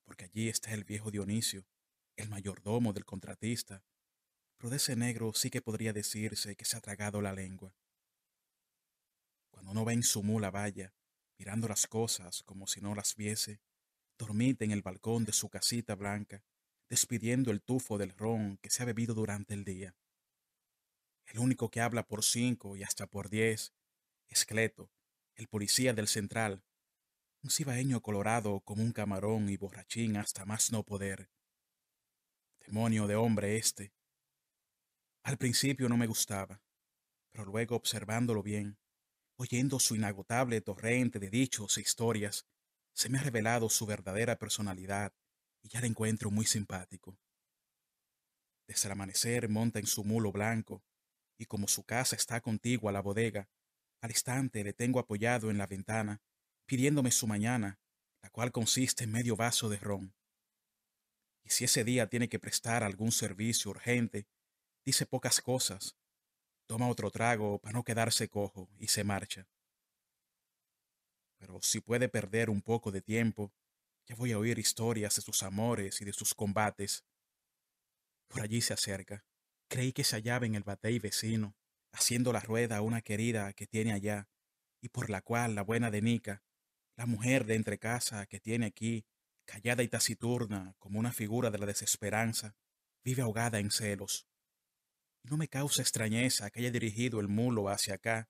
A: Porque allí está el viejo Dionisio, el mayordomo del contratista, pero de ese negro sí que podría decirse que se ha tragado la lengua. Cuando no va en su mula valla, mirando las cosas como si no las viese, dormite en el balcón de su casita blanca, despidiendo el tufo del ron que se ha bebido durante el día. El único que habla por cinco y hasta por diez es el policía del central, un cibaeño colorado como un camarón y borrachín hasta más no poder, Demonio de hombre este. Al principio no me gustaba, pero luego observándolo bien, oyendo su inagotable torrente de dichos e historias, se me ha revelado su verdadera personalidad y ya le encuentro muy simpático. Desde el amanecer monta en su mulo blanco, y como su casa está contigua a la bodega, al instante le tengo apoyado en la ventana, pidiéndome su mañana, la cual consiste en medio vaso de ron si ese día tiene que prestar algún servicio urgente, dice pocas cosas, toma otro trago para no quedarse cojo y se marcha. Pero si puede perder un poco de tiempo, ya voy a oír historias de sus amores y de sus combates. Por allí se acerca. Creí que se hallaba en el batey vecino, haciendo la rueda a una querida que tiene allá, y por la cual la buena de Nica, la mujer de entre casa que tiene aquí callada y taciturna como una figura de la desesperanza, vive ahogada en celos. no me causa extrañeza que haya dirigido el mulo hacia acá,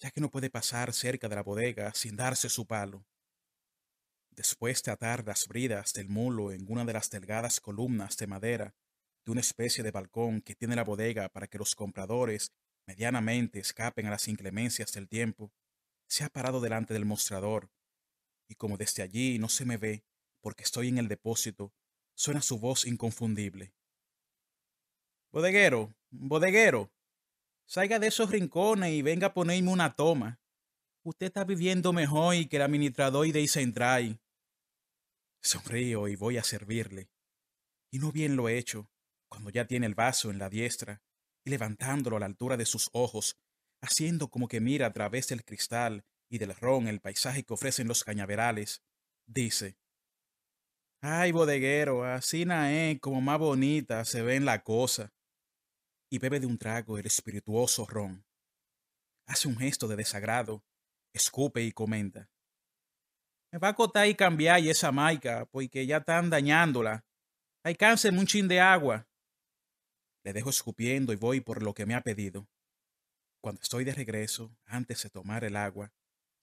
A: ya que no puede pasar cerca de la bodega sin darse su palo. Después de atar las bridas del mulo en una de las delgadas columnas de madera de una especie de balcón que tiene la bodega para que los compradores medianamente escapen a las inclemencias del tiempo, se ha parado delante del mostrador, y como desde allí no se me ve, porque estoy en el depósito, suena su voz inconfundible. Bodeguero, bodeguero, salga de esos rincones y venga a ponerme una toma. Usted está viviendo mejor y que el administrador de Isentray. Sonrío y voy a servirle. Y no bien lo he hecho, cuando ya tiene el vaso en la diestra y levantándolo a la altura de sus ojos, haciendo como que mira a través del cristal y del ron el paisaje que ofrecen los cañaverales, dice, Ay, bodeguero, así naé, como más bonita se ve en la cosa. Y bebe de un trago el espirituoso ron. Hace un gesto de desagrado, escupe y comenta. Me va a cotar y cambiar y esa maica, porque ya están dañándola. Alcánceme un chin de agua. Le dejo escupiendo y voy por lo que me ha pedido. Cuando estoy de regreso, antes de tomar el agua,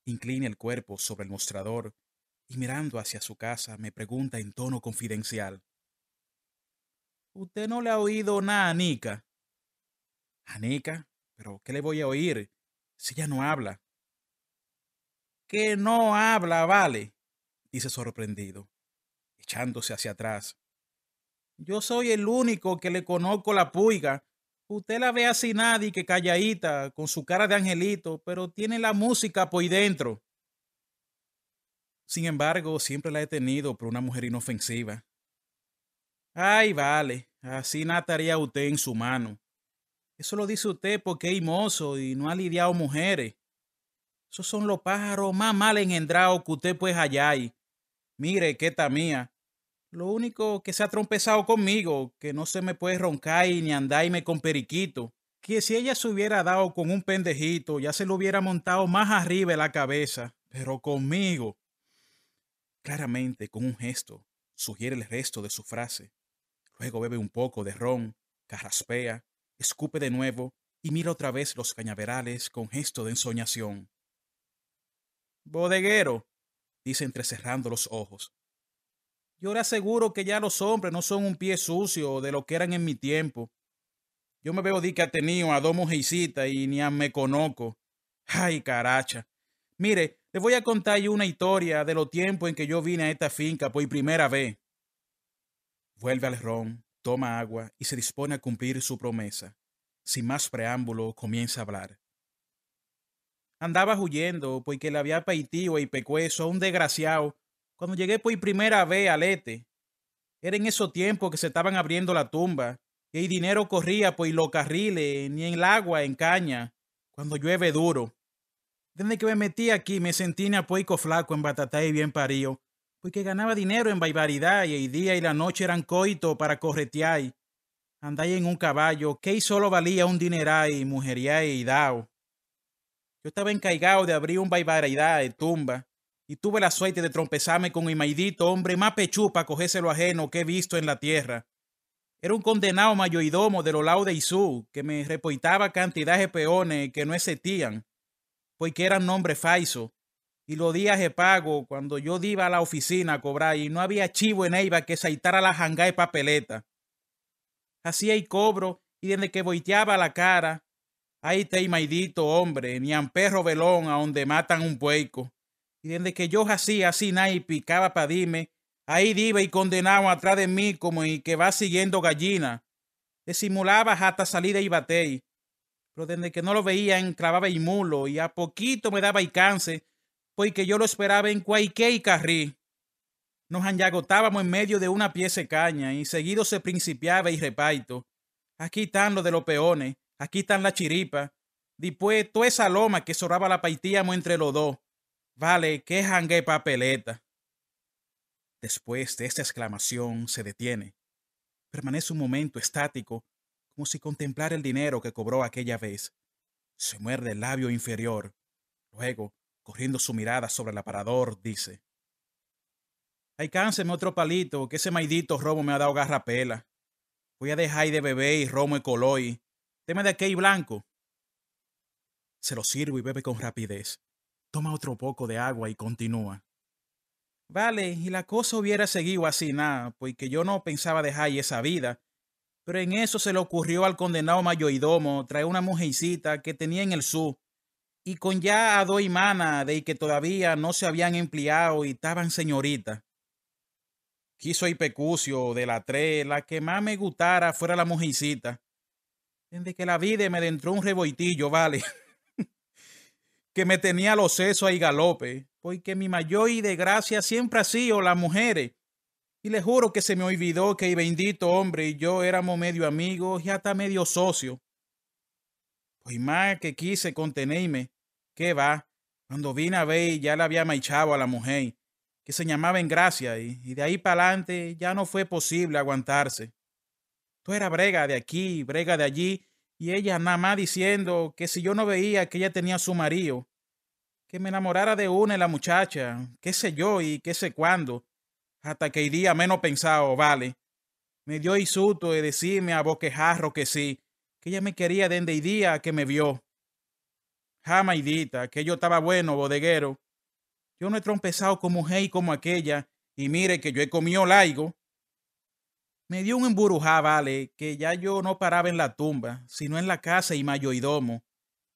A: incline el cuerpo sobre el mostrador y mirando hacia su casa me pregunta en tono confidencial. ¿Usted no le ha oído nada a Anica. "Anica, ¿Pero qué le voy a oír si ella no habla? Que no habla, vale, dice sorprendido, echándose hacia atrás. Yo soy el único que le conozco la puiga. Usted la ve así nadie que calladita, con su cara de angelito, pero tiene la música por dentro. Sin embargo, siempre la he tenido por una mujer inofensiva. Ay, vale, así nataría usted en su mano. Eso lo dice usted porque es mozo y no ha lidiado mujeres. Esos son los pájaros más mal engendrados que usted puede hallar. Mire, que está mía. Lo único que se ha trompezado conmigo, que no se me puede roncar y ni andarme con periquito. Que si ella se hubiera dado con un pendejito, ya se lo hubiera montado más arriba la cabeza. Pero conmigo, Claramente, con un gesto, sugiere el resto de su frase. Luego bebe un poco de ron, carraspea, escupe de nuevo y mira otra vez los cañaverales con gesto de ensoñación. Bodeguero, dice entrecerrando los ojos. Yo le aseguro que ya los hombres no son un pie sucio de lo que eran en mi tiempo. Yo me veo di que ha tenido a dos mujercitas y ni a me conozco. Ay, caracha. Mire, les voy a contar yo una historia de los tiempos en que yo vine a esta finca por primera vez. Vuelve al ron, toma agua y se dispone a cumplir su promesa. Sin más preámbulo, comienza a hablar. Andaba huyendo porque le había peitío y pecueso a un desgraciado cuando llegué por primera vez al este. Era en esos tiempos que se estaban abriendo la tumba y el dinero corría por los carriles ni en el agua en caña cuando llueve duro. Desde que me metí aquí me sentí en apoico flaco en batata y bien parío, porque ganaba dinero en barbaridad y el día y la noche eran coito para corretear. Andáis en un caballo, que solo valía un y mujería y dao. Yo estaba encargado de abrir un baibaridad de tumba y tuve la suerte de trompezarme con un maidito hombre más pechupa cogerse lo ajeno que he visto en la tierra. Era un condenado mayoidomo de los lados de Isú que me repoitaba cantidades de peones que no existían porque eran nombres falsos. Y los días de pago, cuando yo iba a la oficina a cobrar y no había chivo en Eiva que saitara la jangá y papeleta. así hay cobro y desde que boiteaba la cara, ahí te maidito hombre, ni a un perro velón a donde matan un pueco. Y desde que yo hacía así y picaba para dime, ahí iba y condenaba atrás de mí como y que va siguiendo gallina. Disimulaba hasta salida y batey pero desde que no lo veía clavaba y mulo y a poquito me daba y pues porque yo lo esperaba en cualquier y carrí. Nos anyagotábamos en medio de una pieza de caña y seguido se principiaba y repaito. Aquí están los de los peones, aquí están las chiripas, después toda esa loma que zorraba la paitíamos entre los dos. Vale, qué jangue papeleta. Después de esta exclamación se detiene. Permanece un momento estático como si contemplara el dinero que cobró aquella vez. Se muerde el labio inferior. Luego, corriendo su mirada sobre el aparador, dice: Ay, otro palito, que ese maidito romo me ha dado garrapela. Voy a dejar de beber y romo y coloy. Teme de aquel blanco. Se lo sirvo y bebe con rapidez. Toma otro poco de agua y continúa. Vale, y la cosa hubiera seguido así nada, porque yo no pensaba dejar esa vida, pero en eso se le ocurrió al condenado mayoidomo traer una mujercita que tenía en el sur y con ya a dos hermanas de que todavía no se habían empleado y estaban señoritas. Quiso pecucio de la tres, la que más me gustara fuera la mujercita. Desde que la vi me entró un reboitillo vale, (laughs) que me tenía los sesos ahí galope, porque mi mayor y gracia siempre ha sido las mujeres y le juro que se me olvidó que bendito hombre y yo éramos medio amigos y hasta medio socio. Pues más que quise contenerme, ¿qué va? Cuando vine a ver ya la había maichado a la mujer, que se llamaba en gracia, y, de ahí para adelante ya no fue posible aguantarse. Tú era brega de aquí, brega de allí, y ella nada más diciendo que si yo no veía que ella tenía su marido, que me enamorara de una y la muchacha, qué sé yo y qué sé cuándo, hasta que el día menos pensado, vale. Me dio insulto de decirme a boquejarro que sí, que ella me quería desde el día que me vio. Jamaidita, que yo estaba bueno, bodeguero. Yo no he trompezado con mujer como aquella, y mire que yo he comido laigo. Me dio un emburujá, vale, que ya yo no paraba en la tumba, sino en la casa y mayoidomo.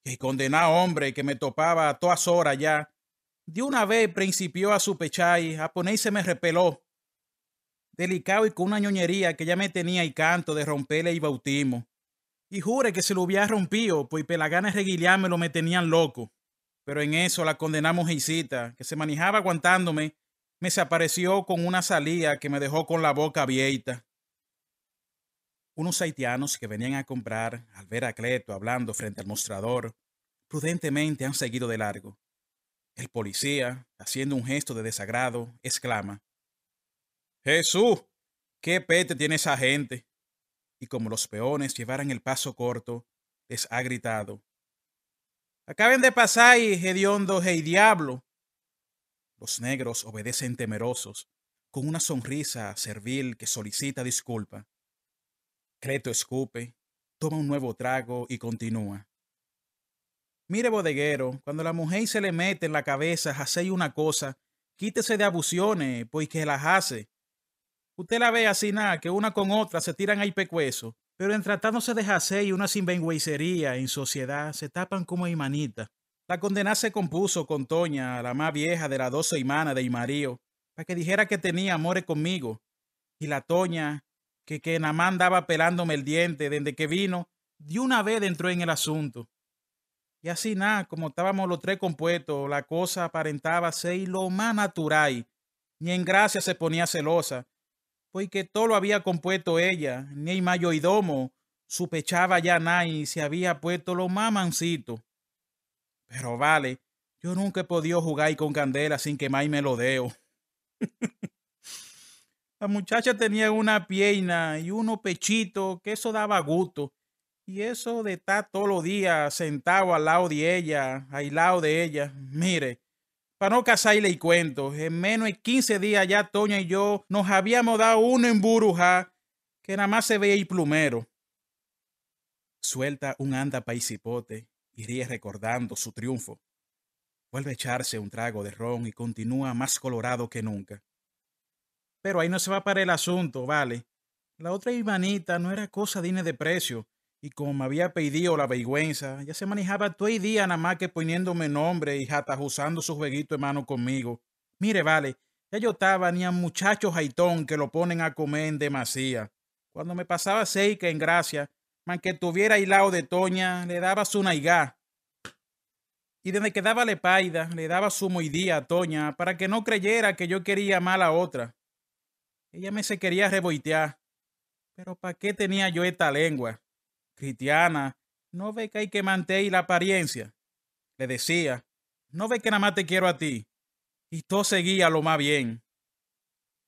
A: Que condenado hombre que me topaba a todas horas ya, de una vez principió a su y a ponerse me repeló. Delicado y con una ñoñería que ya me tenía y canto de romperle y bautismo. Y jure que se lo hubiera rompido, pues de reguillarme lo me tenían loco. Pero en eso la condenamos Isita, que se manejaba aguantándome, me desapareció con una salida que me dejó con la boca abierta. Unos haitianos que venían a comprar, al ver a Cleto hablando frente al mostrador, prudentemente han seguido de largo. El policía, haciendo un gesto de desagrado, exclama, Jesús, qué pete tiene esa gente. Y como los peones llevaran el paso corto, les ha gritado, Acaben de pasar y hediondo, y diablo. Los negros obedecen temerosos, con una sonrisa servil que solicita disculpa. Creto escupe, toma un nuevo trago y continúa. Mire, bodeguero, cuando la mujer se le mete en la cabeza, hace una cosa, quítese de abusiones, pues que las hace. Usted la ve así nada, que una con otra se tiran ahí pecueso, pero en tratándose de hacer y una sinvengüecería en sociedad, se tapan como hermanita. La condena se compuso con Toña, la más vieja de las doce hermana de Imarío, para que dijera que tenía amores conmigo. Y la Toña, que, que nada más andaba pelándome el diente desde que vino, de una vez entró en el asunto. Y así nada, como estábamos los tres compuestos, la cosa aparentaba ser lo más natural. Ni en gracia se ponía celosa, pues que todo lo había compuesto ella, ni el Su sospechaba ya nada y se había puesto lo más mansito. Pero vale, yo nunca he podido jugar con candela sin que me lo deo. (laughs) la muchacha tenía una pierna y uno pechito que eso daba gusto y eso de estar todos los días sentado al lado de ella, aislado lado de ella, mire, para no casarle y cuento, en menos de 15 días ya Toña y yo nos habíamos dado uno en Buruja que nada más se veía y plumero. Suelta un anda paisipote y ríe recordando su triunfo. Vuelve a echarse un trago de ron y continúa más colorado que nunca. Pero ahí no se va para el asunto, vale. La otra Ivanita no era cosa digna de precio y como me había pedido la vergüenza, ya se manejaba todo el día nada más que poniéndome nombre y hasta usando sus en mano conmigo. Mire, vale, ya yo estaba ni a muchachos jaitón que lo ponen a comer en demasía. Cuando me pasaba que en gracia, man que tuviera hilado de Toña, le daba su naigá. Y desde que daba paida, le daba su moidía a Toña para que no creyera que yo quería mal a otra. Ella me se quería reboitear. Pero ¿para qué tenía yo esta lengua? Cristiana, ¿no ve que hay que mantener la apariencia? Le decía, ¿no ve que nada más te quiero a ti? Y todo seguía lo más bien.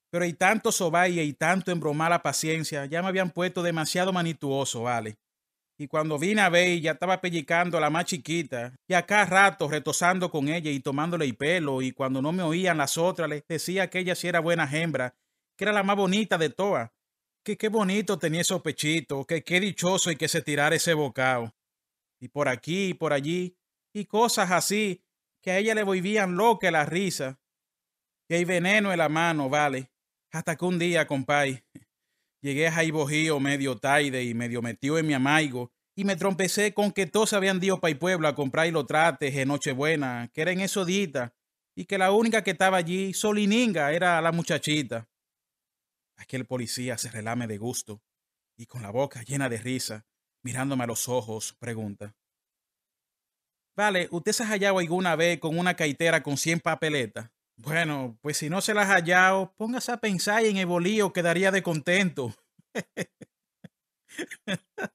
A: Pero hay tanto sobaye y tanto embromar la paciencia, ya me habían puesto demasiado manituoso, vale. Y cuando vine a ver, ya estaba pellicando a la más chiquita, y acá rato retosando con ella y tomándole el pelo, y cuando no me oían las otras, les decía que ella sí era buena hembra, que era la más bonita de todas, que qué bonito tenía esos pechitos, que qué dichoso y que se tirara ese bocado. Y por aquí y por allí, y cosas así, que a ella le volvían loca la risa. Y hay veneno en la mano, vale. Hasta que un día, compay, (laughs) llegué a Jaibojío medio taide y medio metido en mi amaigo, y me trompecé con que todos habían ido para el pueblo a comprar y los trates en Nochebuena, que eran eso dita, y que la única que estaba allí, solininga, era la muchachita. Aquel policía se relame de gusto y con la boca llena de risa, mirándome a los ojos, pregunta. Vale, ¿usted se ha hallado alguna vez con una caitera con 100 papeletas? Bueno, pues si no se las ha hallado, póngase a pensar en el bolío quedaría de contento. (laughs)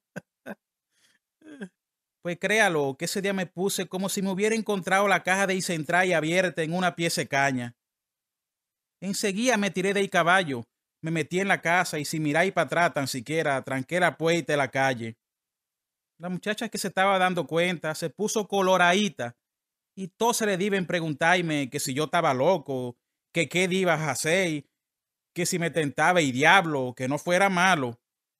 A: Pues créalo, que ese día me puse como si me hubiera encontrado la caja de y abierta en una pieza de caña. Enseguida me tiré del caballo me metí en la casa y si miráis para atrás tan siquiera, tranqué la puerta de la calle. La muchacha que se estaba dando cuenta se puso coloradita y todos se le diven preguntarme que si yo estaba loco, que qué a hacer, que si me tentaba y diablo, que no fuera malo.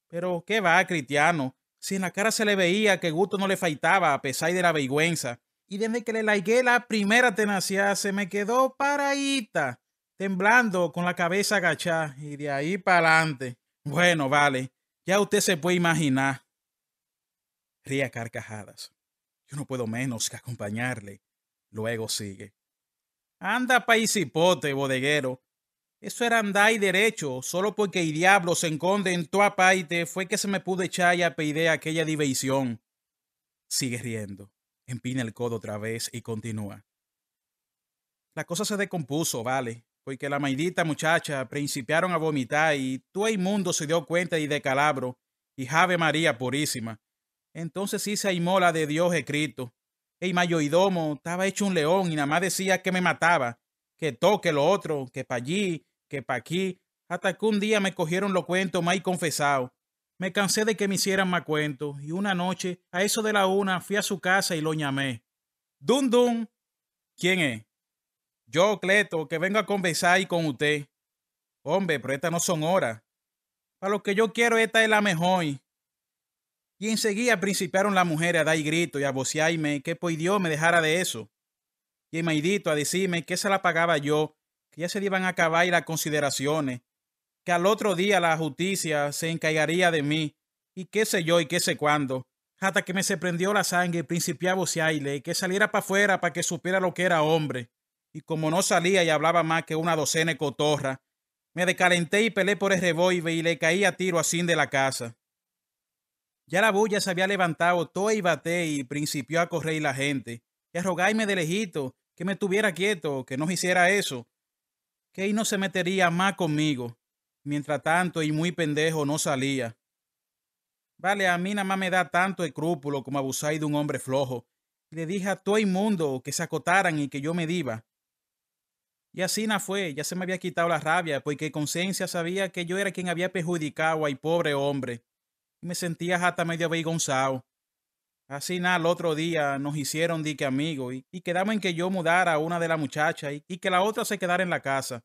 A: Pero qué va, cristiano, si en la cara se le veía que gusto no le faltaba a pesar de la vergüenza. Y desde que le laigué la primera tenacidad se me quedó paradita temblando con la cabeza agachada y de ahí para adelante. Bueno, vale, ya usted se puede imaginar. Ría carcajadas. Yo no puedo menos que acompañarle. Luego sigue. Anda, paisipote, bodeguero. Eso era andar y derecho, solo porque el diablo se enconde en tu apaite fue que se me pudo echar y pedir aquella división. Sigue riendo, empina el codo otra vez y continúa. La cosa se decompuso, vale y que la maldita muchacha principiaron a vomitar y todo el mundo se dio cuenta y de calabro y jave María Purísima. Entonces hice mola de Dios escrito. El mayoidomo estaba hecho un león y nada más decía que me mataba, que toque lo otro, que pa' allí, que pa' aquí, hasta que un día me cogieron los cuentos más confesado Me cansé de que me hicieran más cuentos y una noche, a eso de la una, fui a su casa y lo llamé. Dun, dun. ¿Quién es? Yo, Cleto, que vengo a conversar con usted. Hombre, pero estas no son horas. Para lo que yo quiero, esta es la mejor. Y enseguida principiaron las mujeres a dar gritos y a vocearme que por Dios me dejara de eso. Y maidito a decirme que se la pagaba yo, que ya se iban a acabar las consideraciones, que al otro día la justicia se encargaría de mí, y qué sé yo y qué sé cuándo, hasta que me se prendió la sangre y principié a vocearle que saliera para afuera para que supiera lo que era hombre y como no salía y hablaba más que una docena de cotorra, me decalenté y pelé por el revólver y le caí a tiro así de la casa. Ya la bulla se había levantado todo y bate y principió a correr la gente y a rogarme de lejito que me tuviera quieto, que no hiciera eso, que ahí no se metería más conmigo. Mientras tanto, y muy pendejo, no salía. Vale, a mí nada más me da tanto escrúpulo como abusar de un hombre flojo. le dije a todo el mundo que se acotaran y que yo me diba. Y así na fue, ya se me había quitado la rabia, porque conciencia sabía que yo era quien había perjudicado al pobre hombre. Y me sentía hasta medio avergonzado. Así nada, el otro día nos hicieron dique amigos y, y, quedamos en que yo mudara a una de las muchachas y, que la otra se quedara en la casa.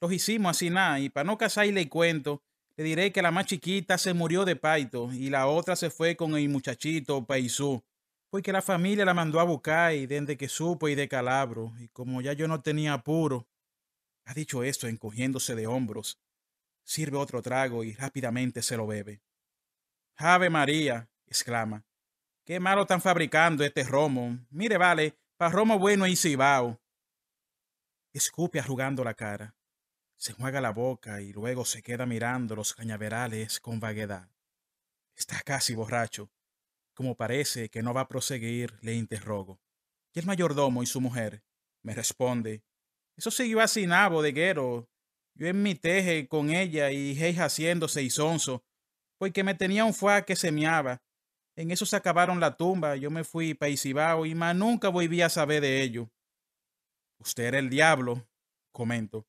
A: Los hicimos así nada, y para no casarle el cuento, le diré que la más chiquita se murió de paito y la otra se fue con el muchachito Paisú que la familia la mandó a buscar y desde que supo y de calabro, y como ya yo no tenía apuro, ha dicho esto encogiéndose de hombros, sirve otro trago y rápidamente se lo bebe. Ave María, exclama, qué malo están fabricando este romo. Mire, vale, para romo bueno y cibao. Escupe arrugando la cara, se juega la boca y luego se queda mirando los cañaverales con vaguedad. Está casi borracho como parece que no va a proseguir, le interrogo. Y el mayordomo y su mujer me responde, eso siguió así, nabo de guero. Yo en mi teje con ella y Geis haciéndose y sonso, porque me tenía un fuá que semeaba. En eso se acabaron la tumba, yo me fui paisibao y más nunca volví a saber de ello. Usted era el diablo, comento,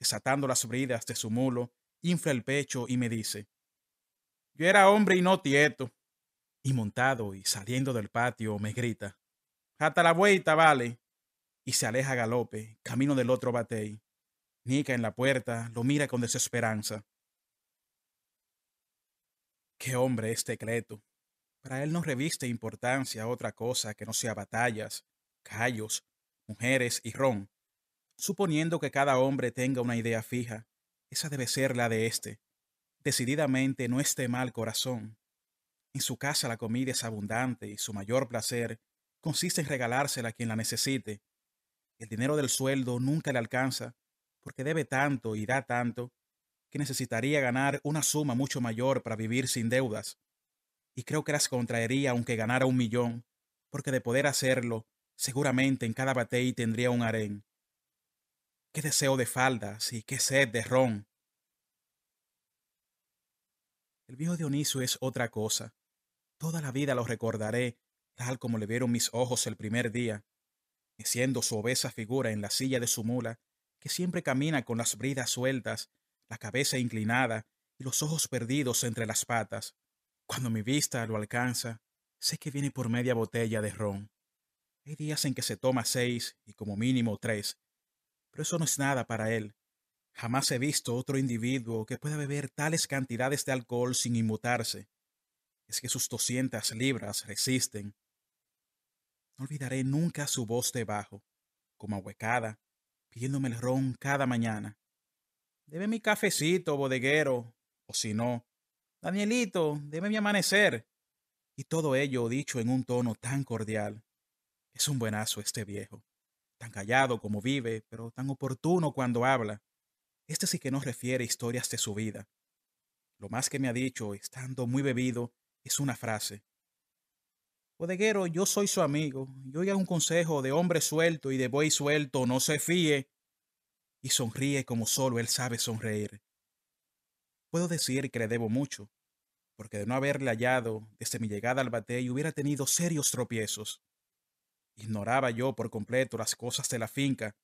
A: desatando las bridas de su mulo, infla el pecho y me dice, yo era hombre y no tieto, y montado y saliendo del patio me grita, hasta la vuelta, vale. Y se aleja a galope, camino del otro batey. Nica en la puerta lo mira con desesperanza. Qué hombre este Cleto. Para él no reviste importancia otra cosa que no sea batallas, callos, mujeres y ron. Suponiendo que cada hombre tenga una idea fija, esa debe ser la de éste. Decididamente no esté mal corazón, en su casa la comida es abundante y su mayor placer consiste en regalársela a quien la necesite. El dinero del sueldo nunca le alcanza porque debe tanto y da tanto que necesitaría ganar una suma mucho mayor para vivir sin deudas. Y creo que las contraería aunque ganara un millón, porque de poder hacerlo, seguramente en cada batey tendría un harén. Qué deseo de faldas y qué sed de ron. El viejo Dioniso es otra cosa. Toda la vida lo recordaré, tal como le vieron mis ojos el primer día, siendo su obesa figura en la silla de su mula, que siempre camina con las bridas sueltas, la cabeza inclinada y los ojos perdidos entre las patas. Cuando mi vista lo alcanza, sé que viene por media botella de ron. Hay días en que se toma seis y como mínimo tres, pero eso no es nada para él. Jamás he visto otro individuo que pueda beber tales cantidades de alcohol sin inmutarse es que sus 200 libras resisten. No olvidaré nunca su voz de bajo, como ahuecada, pidiéndome el ron cada mañana. Debe mi cafecito, bodeguero, o si no, Danielito, debe mi amanecer. Y todo ello dicho en un tono tan cordial. Es un buenazo este viejo, tan callado como vive, pero tan oportuno cuando habla. Este sí que nos refiere historias de su vida. Lo más que me ha dicho, estando muy bebido, es una frase. Bodeguero, yo soy su amigo. Yo oiga un consejo de hombre suelto y de buey suelto, no se fíe. Y sonríe como solo él sabe sonreír. Puedo decir que le debo mucho, porque de no haberle hallado desde mi llegada al batey hubiera tenido serios tropiezos. Ignoraba yo por completo las cosas de la finca,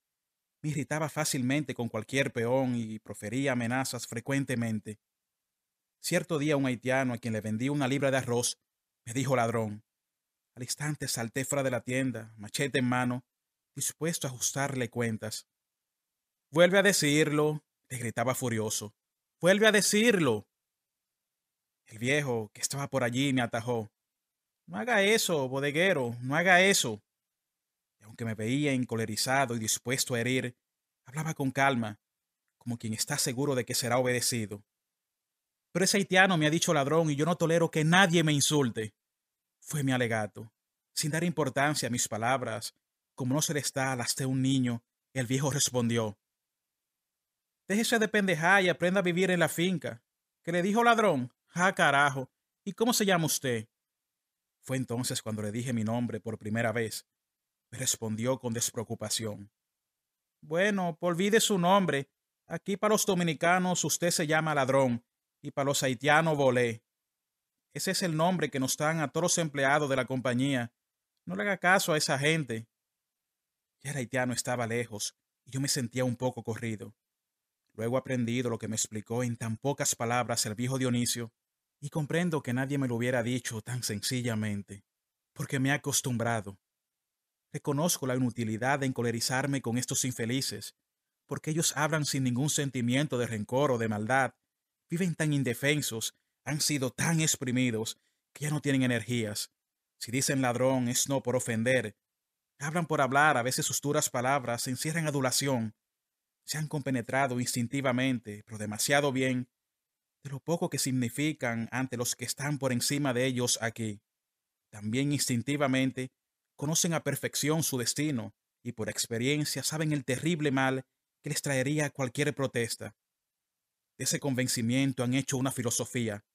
A: me irritaba fácilmente con cualquier peón y profería amenazas frecuentemente. Cierto día un haitiano a quien le vendí una libra de arroz me dijo ladrón. Al instante salté fuera de la tienda, machete en mano, dispuesto a ajustarle cuentas. Vuelve a decirlo, le gritaba furioso. Vuelve a decirlo. El viejo, que estaba por allí, me atajó. No haga eso, bodeguero, no haga eso. Y aunque me veía encolerizado y dispuesto a herir, hablaba con calma, como quien está seguro de que será obedecido. Pero ese haitiano me ha dicho ladrón y yo no tolero que nadie me insulte. Fue mi alegato, sin dar importancia a mis palabras. Como no se le está a las de un niño, el viejo respondió. Déjese de pendejar y aprenda a vivir en la finca. ¿Qué le dijo ladrón, ja ah, carajo, ¿y cómo se llama usted? Fue entonces cuando le dije mi nombre por primera vez. Me respondió con despreocupación. Bueno, olvide su nombre. Aquí para los dominicanos usted se llama ladrón y para los haitianos volé. Ese es el nombre que nos dan a todos los empleados de la compañía. No le haga caso a esa gente. Ya el haitiano estaba lejos y yo me sentía un poco corrido. Luego aprendido lo que me explicó en tan pocas palabras el viejo Dionisio, y comprendo que nadie me lo hubiera dicho tan sencillamente, porque me he acostumbrado. Reconozco la inutilidad de encolerizarme con estos infelices, porque ellos hablan sin ningún sentimiento de rencor o de maldad, viven tan indefensos, han sido tan exprimidos, que ya no tienen energías. Si dicen ladrón es no por ofender. Hablan por hablar, a veces sus duras palabras se encierran adulación. Se han compenetrado instintivamente, pero demasiado bien, de lo poco que significan ante los que están por encima de ellos aquí. También instintivamente conocen a perfección su destino y por experiencia saben el terrible mal que les traería cualquier protesta ese convencimiento han hecho una filosofía.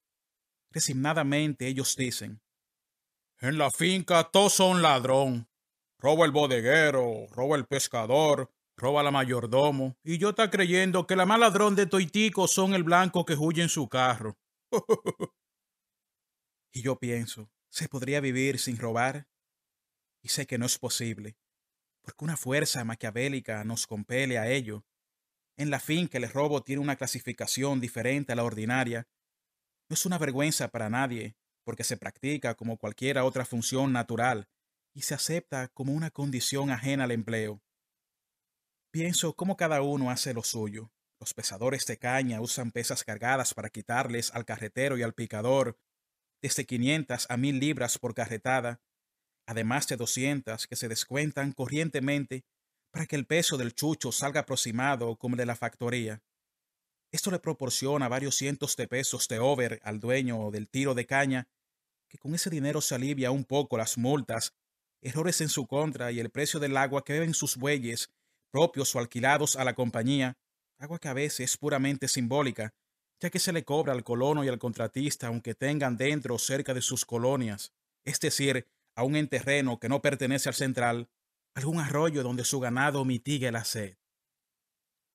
A: Resignadamente ellos dicen, en la finca todos son ladrón. Roba el bodeguero, roba el pescador, roba la mayordomo, y yo está creyendo que la más ladrón de Toitico son el blanco que huye en su carro. (laughs) y yo pienso, ¿se podría vivir sin robar? Y sé que no es posible, porque una fuerza maquiavélica nos compele a ello. En la fin que el robo tiene una clasificación diferente a la ordinaria. No es una vergüenza para nadie, porque se practica como cualquier otra función natural y se acepta como una condición ajena al empleo. Pienso cómo cada uno hace lo suyo. Los pesadores de caña usan pesas cargadas para quitarles al carretero y al picador desde 500 a 1000 libras por carretada, además de 200 que se descuentan corrientemente para que el peso del chucho salga aproximado como el de la factoría. Esto le proporciona varios cientos de pesos de over al dueño del tiro de caña, que con ese dinero se alivia un poco las multas, errores en su contra y el precio del agua que beben sus bueyes, propios o alquilados a la compañía, agua que a veces es puramente simbólica, ya que se le cobra al colono y al contratista aunque tengan dentro o cerca de sus colonias, es decir, aún en terreno que no pertenece al central, algún arroyo donde su ganado mitigue la sed.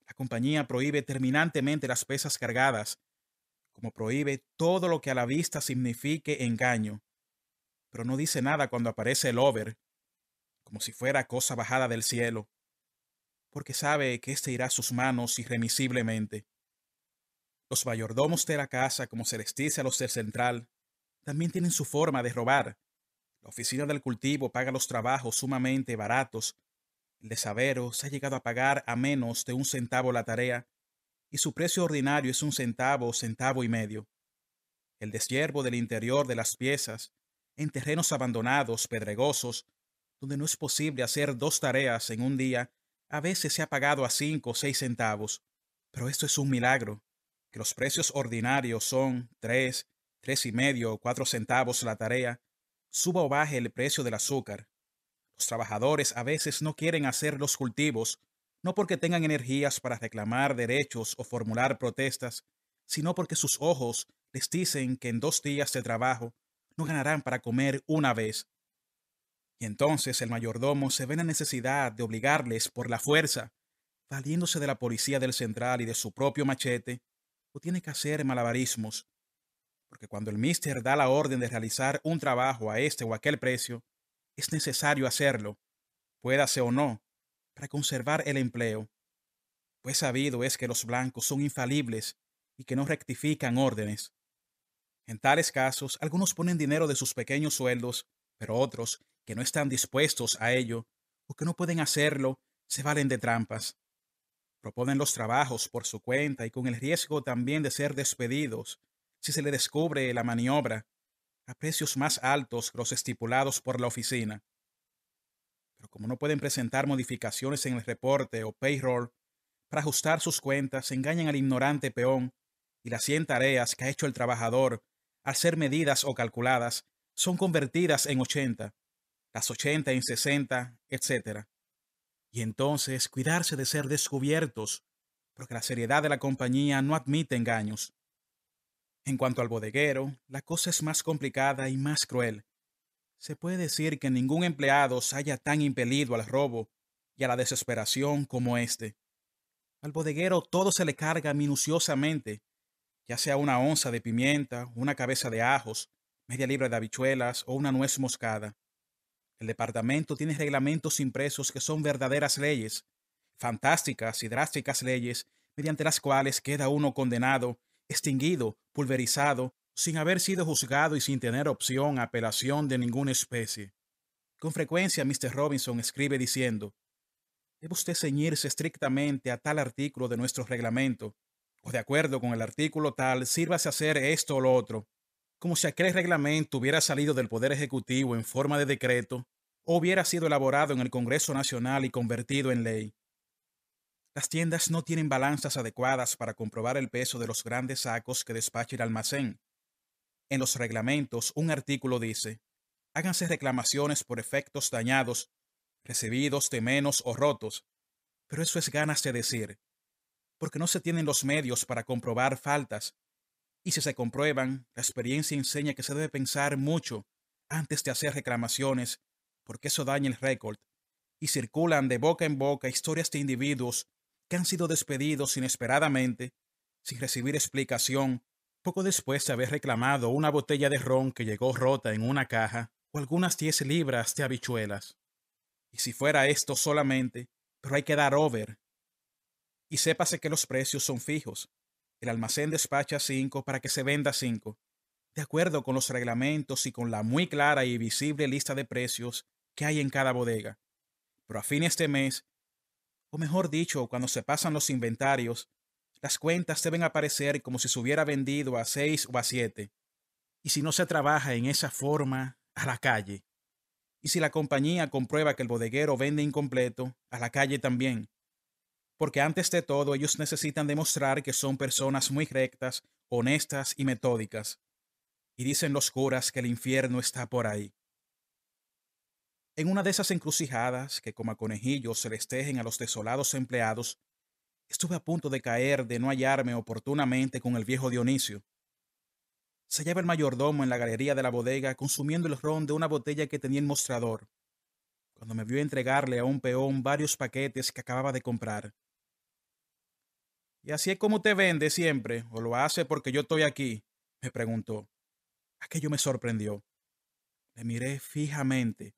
A: La compañía prohíbe terminantemente las pesas cargadas, como prohíbe todo lo que a la vista signifique engaño, pero no dice nada cuando aparece el over, como si fuera cosa bajada del cielo, porque sabe que éste irá a sus manos irremisiblemente. Los mayordomos de la casa, como se les dice a los del central, también tienen su forma de robar, la oficina del cultivo paga los trabajos sumamente baratos. El desavero se ha llegado a pagar a menos de un centavo la tarea, y su precio ordinario es un centavo o centavo y medio. El deshiervo del interior de las piezas, en terrenos abandonados, pedregosos, donde no es posible hacer dos tareas en un día, a veces se ha pagado a cinco o seis centavos. Pero esto es un milagro, que los precios ordinarios son tres, tres y medio o cuatro centavos la tarea, suba o baje el precio del azúcar. Los trabajadores a veces no quieren hacer los cultivos, no porque tengan energías para reclamar derechos o formular protestas, sino porque sus ojos les dicen que en dos días de trabajo no ganarán para comer una vez. Y entonces el mayordomo se ve en la necesidad de obligarles por la fuerza, valiéndose de la policía del central y de su propio machete, o tiene que hacer malabarismos porque cuando el mister da la orden de realizar un trabajo a este o aquel precio, es necesario hacerlo, puédase o no, para conservar el empleo. Pues sabido es que los blancos son infalibles y que no rectifican órdenes. En tales casos, algunos ponen dinero de sus pequeños sueldos, pero otros, que no están dispuestos a ello, o que no pueden hacerlo, se valen de trampas. Proponen los trabajos por su cuenta y con el riesgo también de ser despedidos si se le descubre la maniobra, a precios más altos que los estipulados por la oficina. Pero como no pueden presentar modificaciones en el reporte o payroll para ajustar sus cuentas, engañan al ignorante peón y las 100 tareas que ha hecho el trabajador al ser medidas o calculadas son convertidas en 80, las 80 en 60, etc. Y entonces cuidarse de ser descubiertos, porque la seriedad de la compañía no admite engaños. En cuanto al bodeguero, la cosa es más complicada y más cruel. Se puede decir que ningún empleado se haya tan impelido al robo y a la desesperación como éste. Al bodeguero todo se le carga minuciosamente, ya sea una onza de pimienta, una cabeza de ajos, media libra de habichuelas o una nuez moscada. El departamento tiene reglamentos impresos que son verdaderas leyes, fantásticas y drásticas leyes, mediante las cuales queda uno condenado extinguido, pulverizado, sin haber sido juzgado y sin tener opción a apelación de ninguna especie. Con frecuencia Mr. Robinson escribe diciendo, debe usted ceñirse estrictamente a tal artículo de nuestro reglamento, o de acuerdo con el artículo tal, sírvase hacer esto o lo otro, como si aquel reglamento hubiera salido del Poder Ejecutivo en forma de decreto, o hubiera sido elaborado en el Congreso Nacional y convertido en ley. Las tiendas no tienen balanzas adecuadas para comprobar el peso de los grandes sacos que despacha el almacén. En los reglamentos, un artículo dice, háganse reclamaciones por efectos dañados, recibidos de menos o rotos, pero eso es ganas de decir, porque no se tienen los medios para comprobar faltas, y si se comprueban, la experiencia enseña que se debe pensar mucho antes de hacer reclamaciones, porque eso daña el récord, y circulan de boca en boca historias de individuos que han sido despedidos inesperadamente, sin recibir explicación, poco después de haber reclamado una botella de ron que llegó rota en una caja o algunas 10 libras de habichuelas. Y si fuera esto solamente, pero hay que dar over. Y sépase que los precios son fijos. El almacén despacha cinco para que se venda cinco, de acuerdo con los reglamentos y con la muy clara y visible lista de precios que hay en cada bodega. Pero a fin de mes o mejor dicho, cuando se pasan los inventarios, las cuentas deben aparecer como si se hubiera vendido a seis o a siete. Y si no se trabaja en esa forma, a la calle. Y si la compañía comprueba que el bodeguero vende incompleto, a la calle también. Porque antes de todo ellos necesitan demostrar que son personas muy rectas, honestas y metódicas. Y dicen los curas que el infierno está por ahí. En una de esas encrucijadas que como a conejillos se les tejen a los desolados empleados, estuve a punto de caer de no hallarme oportunamente con el viejo Dionisio. Se hallaba el mayordomo en la galería de la bodega consumiendo el ron de una botella que tenía en mostrador, cuando me vio entregarle a un peón varios paquetes que acababa de comprar. ¿Y así es como te vende siempre, o lo hace porque yo estoy aquí? me preguntó. Aquello me sorprendió. Le miré fijamente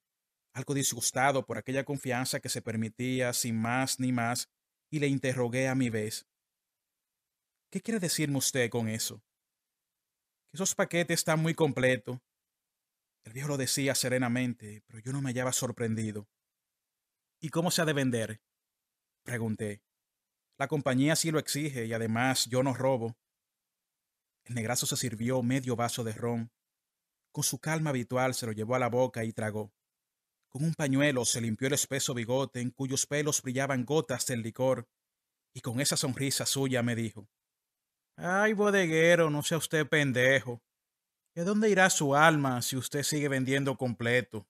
A: algo disgustado por aquella confianza que se permitía sin más ni más, y le interrogué a mi vez. ¿Qué quiere decirme usted con eso? Que esos paquetes están muy completos. El viejo lo decía serenamente, pero yo no me hallaba sorprendido. ¿Y cómo se ha de vender? Pregunté. La compañía sí lo exige y además yo no robo. El negrazo se sirvió medio vaso de ron. Con su calma habitual se lo llevó a la boca y tragó. Con un pañuelo se limpió el espeso bigote en cuyos pelos brillaban gotas del licor, y con esa sonrisa suya me dijo, Ay, bodeguero, no sea usted pendejo. ¿Y dónde irá su alma si usted sigue vendiendo completo?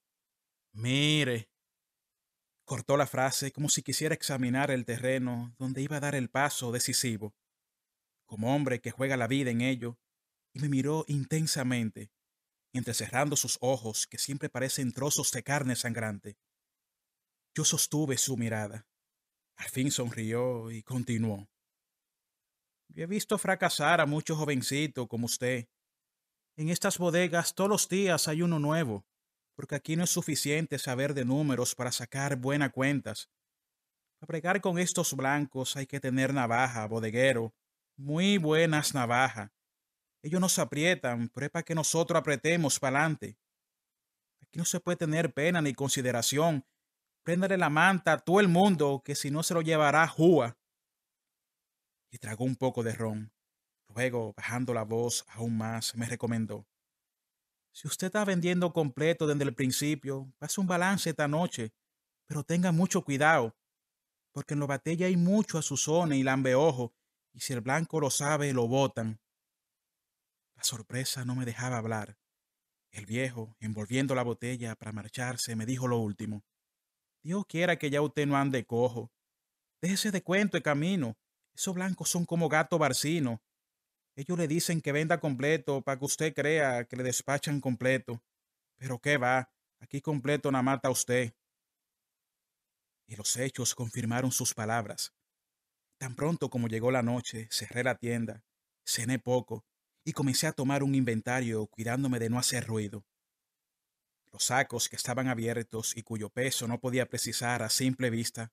A: Mire. Cortó la frase como si quisiera examinar el terreno donde iba a dar el paso decisivo. Como hombre que juega la vida en ello, y me miró intensamente, entrecerrando sus ojos que siempre parecen trozos de carne sangrante. Yo sostuve su mirada. Al fin sonrió y continuó. he visto fracasar a muchos jovencitos como usted. En estas bodegas todos los días hay uno nuevo, porque aquí no es suficiente saber de números para sacar buenas cuentas. Para bregar con estos blancos hay que tener navaja, bodeguero, muy buenas navajas. Ellos nos aprietan, pero es para que nosotros apretemos para adelante. Aquí no se puede tener pena ni consideración. Préndale la manta a todo el mundo, que si no se lo llevará Júa. Y tragó un poco de ron. Luego, bajando la voz aún más, me recomendó. Si usted está vendiendo completo desde el principio, pase un balance esta noche, pero tenga mucho cuidado, porque en los batalla hay mucho a zona y lambeojo, y si el blanco lo sabe, lo botan sorpresa no me dejaba hablar. El viejo, envolviendo la botella para marcharse, me dijo lo último. Dios quiera que ya usted no ande cojo. Déjese de cuento el camino. Esos blancos son como gato barcino. Ellos le dicen que venda completo para que usted crea que le despachan completo. Pero qué va, aquí completo na mata usted. Y los hechos confirmaron sus palabras. Tan pronto como llegó la noche, cerré la tienda, cené poco y comencé a tomar un inventario cuidándome de no hacer ruido. Los sacos que estaban abiertos y cuyo peso no podía precisar a simple vista,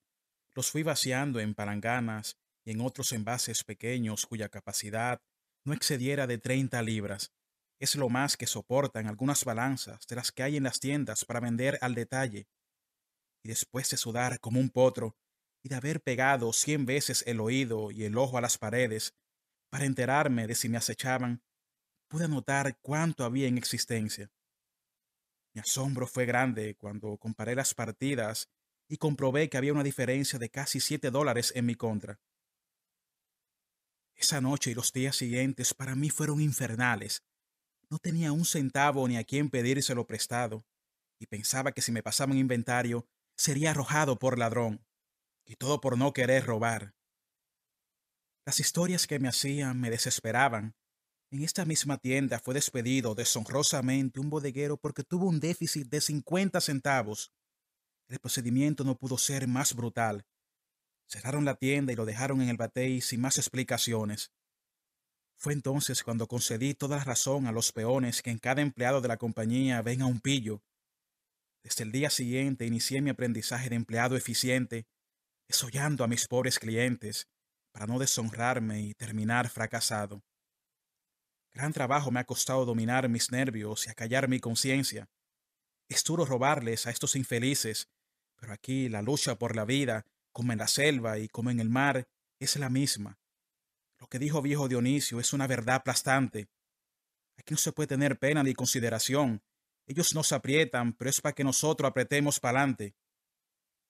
A: los fui vaciando en palanganas y en otros envases pequeños cuya capacidad no excediera de 30 libras. Es lo más que soportan algunas balanzas de las que hay en las tiendas para vender al detalle. Y después de sudar como un potro y de haber pegado cien veces el oído y el ojo a las paredes, para enterarme de si me acechaban, pude notar cuánto había en existencia. Mi asombro fue grande cuando comparé las partidas y comprobé que había una diferencia de casi siete dólares en mi contra. Esa noche y los días siguientes para mí fueron infernales. No tenía un centavo ni a quién pedírselo prestado, y pensaba que si me pasaba un inventario sería arrojado por ladrón, y todo por no querer robar. Las historias que me hacían me desesperaban. En esta misma tienda fue despedido deshonrosamente un bodeguero porque tuvo un déficit de 50 centavos. El procedimiento no pudo ser más brutal. Cerraron la tienda y lo dejaron en el batey sin más explicaciones. Fue entonces cuando concedí toda la razón a los peones que en cada empleado de la compañía ven a un pillo. Desde el día siguiente inicié mi aprendizaje de empleado eficiente, desollando a mis pobres clientes, para no deshonrarme y terminar fracasado. Gran trabajo me ha costado dominar mis nervios y acallar mi conciencia. Es duro robarles a estos infelices, pero aquí la lucha por la vida, como en la selva y como en el mar, es la misma. Lo que dijo viejo Dionisio es una verdad aplastante. Aquí no se puede tener pena ni consideración. Ellos nos aprietan, pero es para que nosotros apretemos para adelante.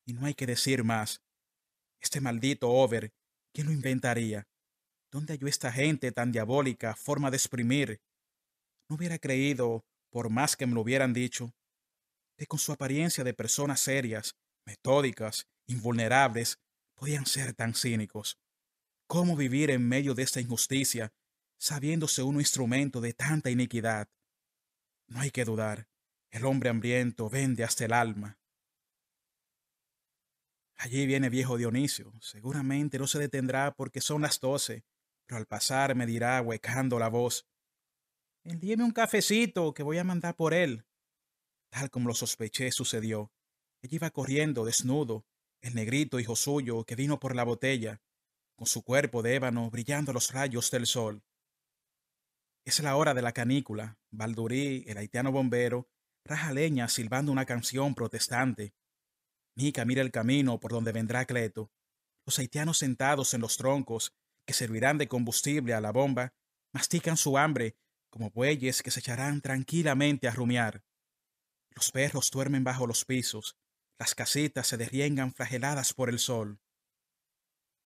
A: Y no hay que decir más. Este maldito Over ¿Quién lo inventaría? ¿Dónde halló esta gente tan diabólica forma de exprimir? No hubiera creído, por más que me lo hubieran dicho, que con su apariencia de personas serias, metódicas, invulnerables, podían ser tan cínicos. ¿Cómo vivir en medio de esta injusticia, sabiéndose uno instrumento de tanta iniquidad? No hay que dudar, el hombre hambriento vende hasta el alma. Allí viene viejo Dionisio. Seguramente no se detendrá porque son las doce, pero al pasar me dirá, huecando la voz, Envíeme un cafecito que voy a mandar por él. Tal como lo sospeché, sucedió. Allí iba corriendo, desnudo, el negrito hijo suyo que vino por la botella, con su cuerpo de ébano brillando los rayos del sol. Es la hora de la canícula. Baldurí, el haitiano bombero, raja leña silbando una canción protestante mira el camino por donde vendrá Cleto. Los haitianos sentados en los troncos, que servirán de combustible a la bomba, mastican su hambre como bueyes que se echarán tranquilamente a rumiar. Los perros duermen bajo los pisos, las casitas se derriegan flageladas por el sol.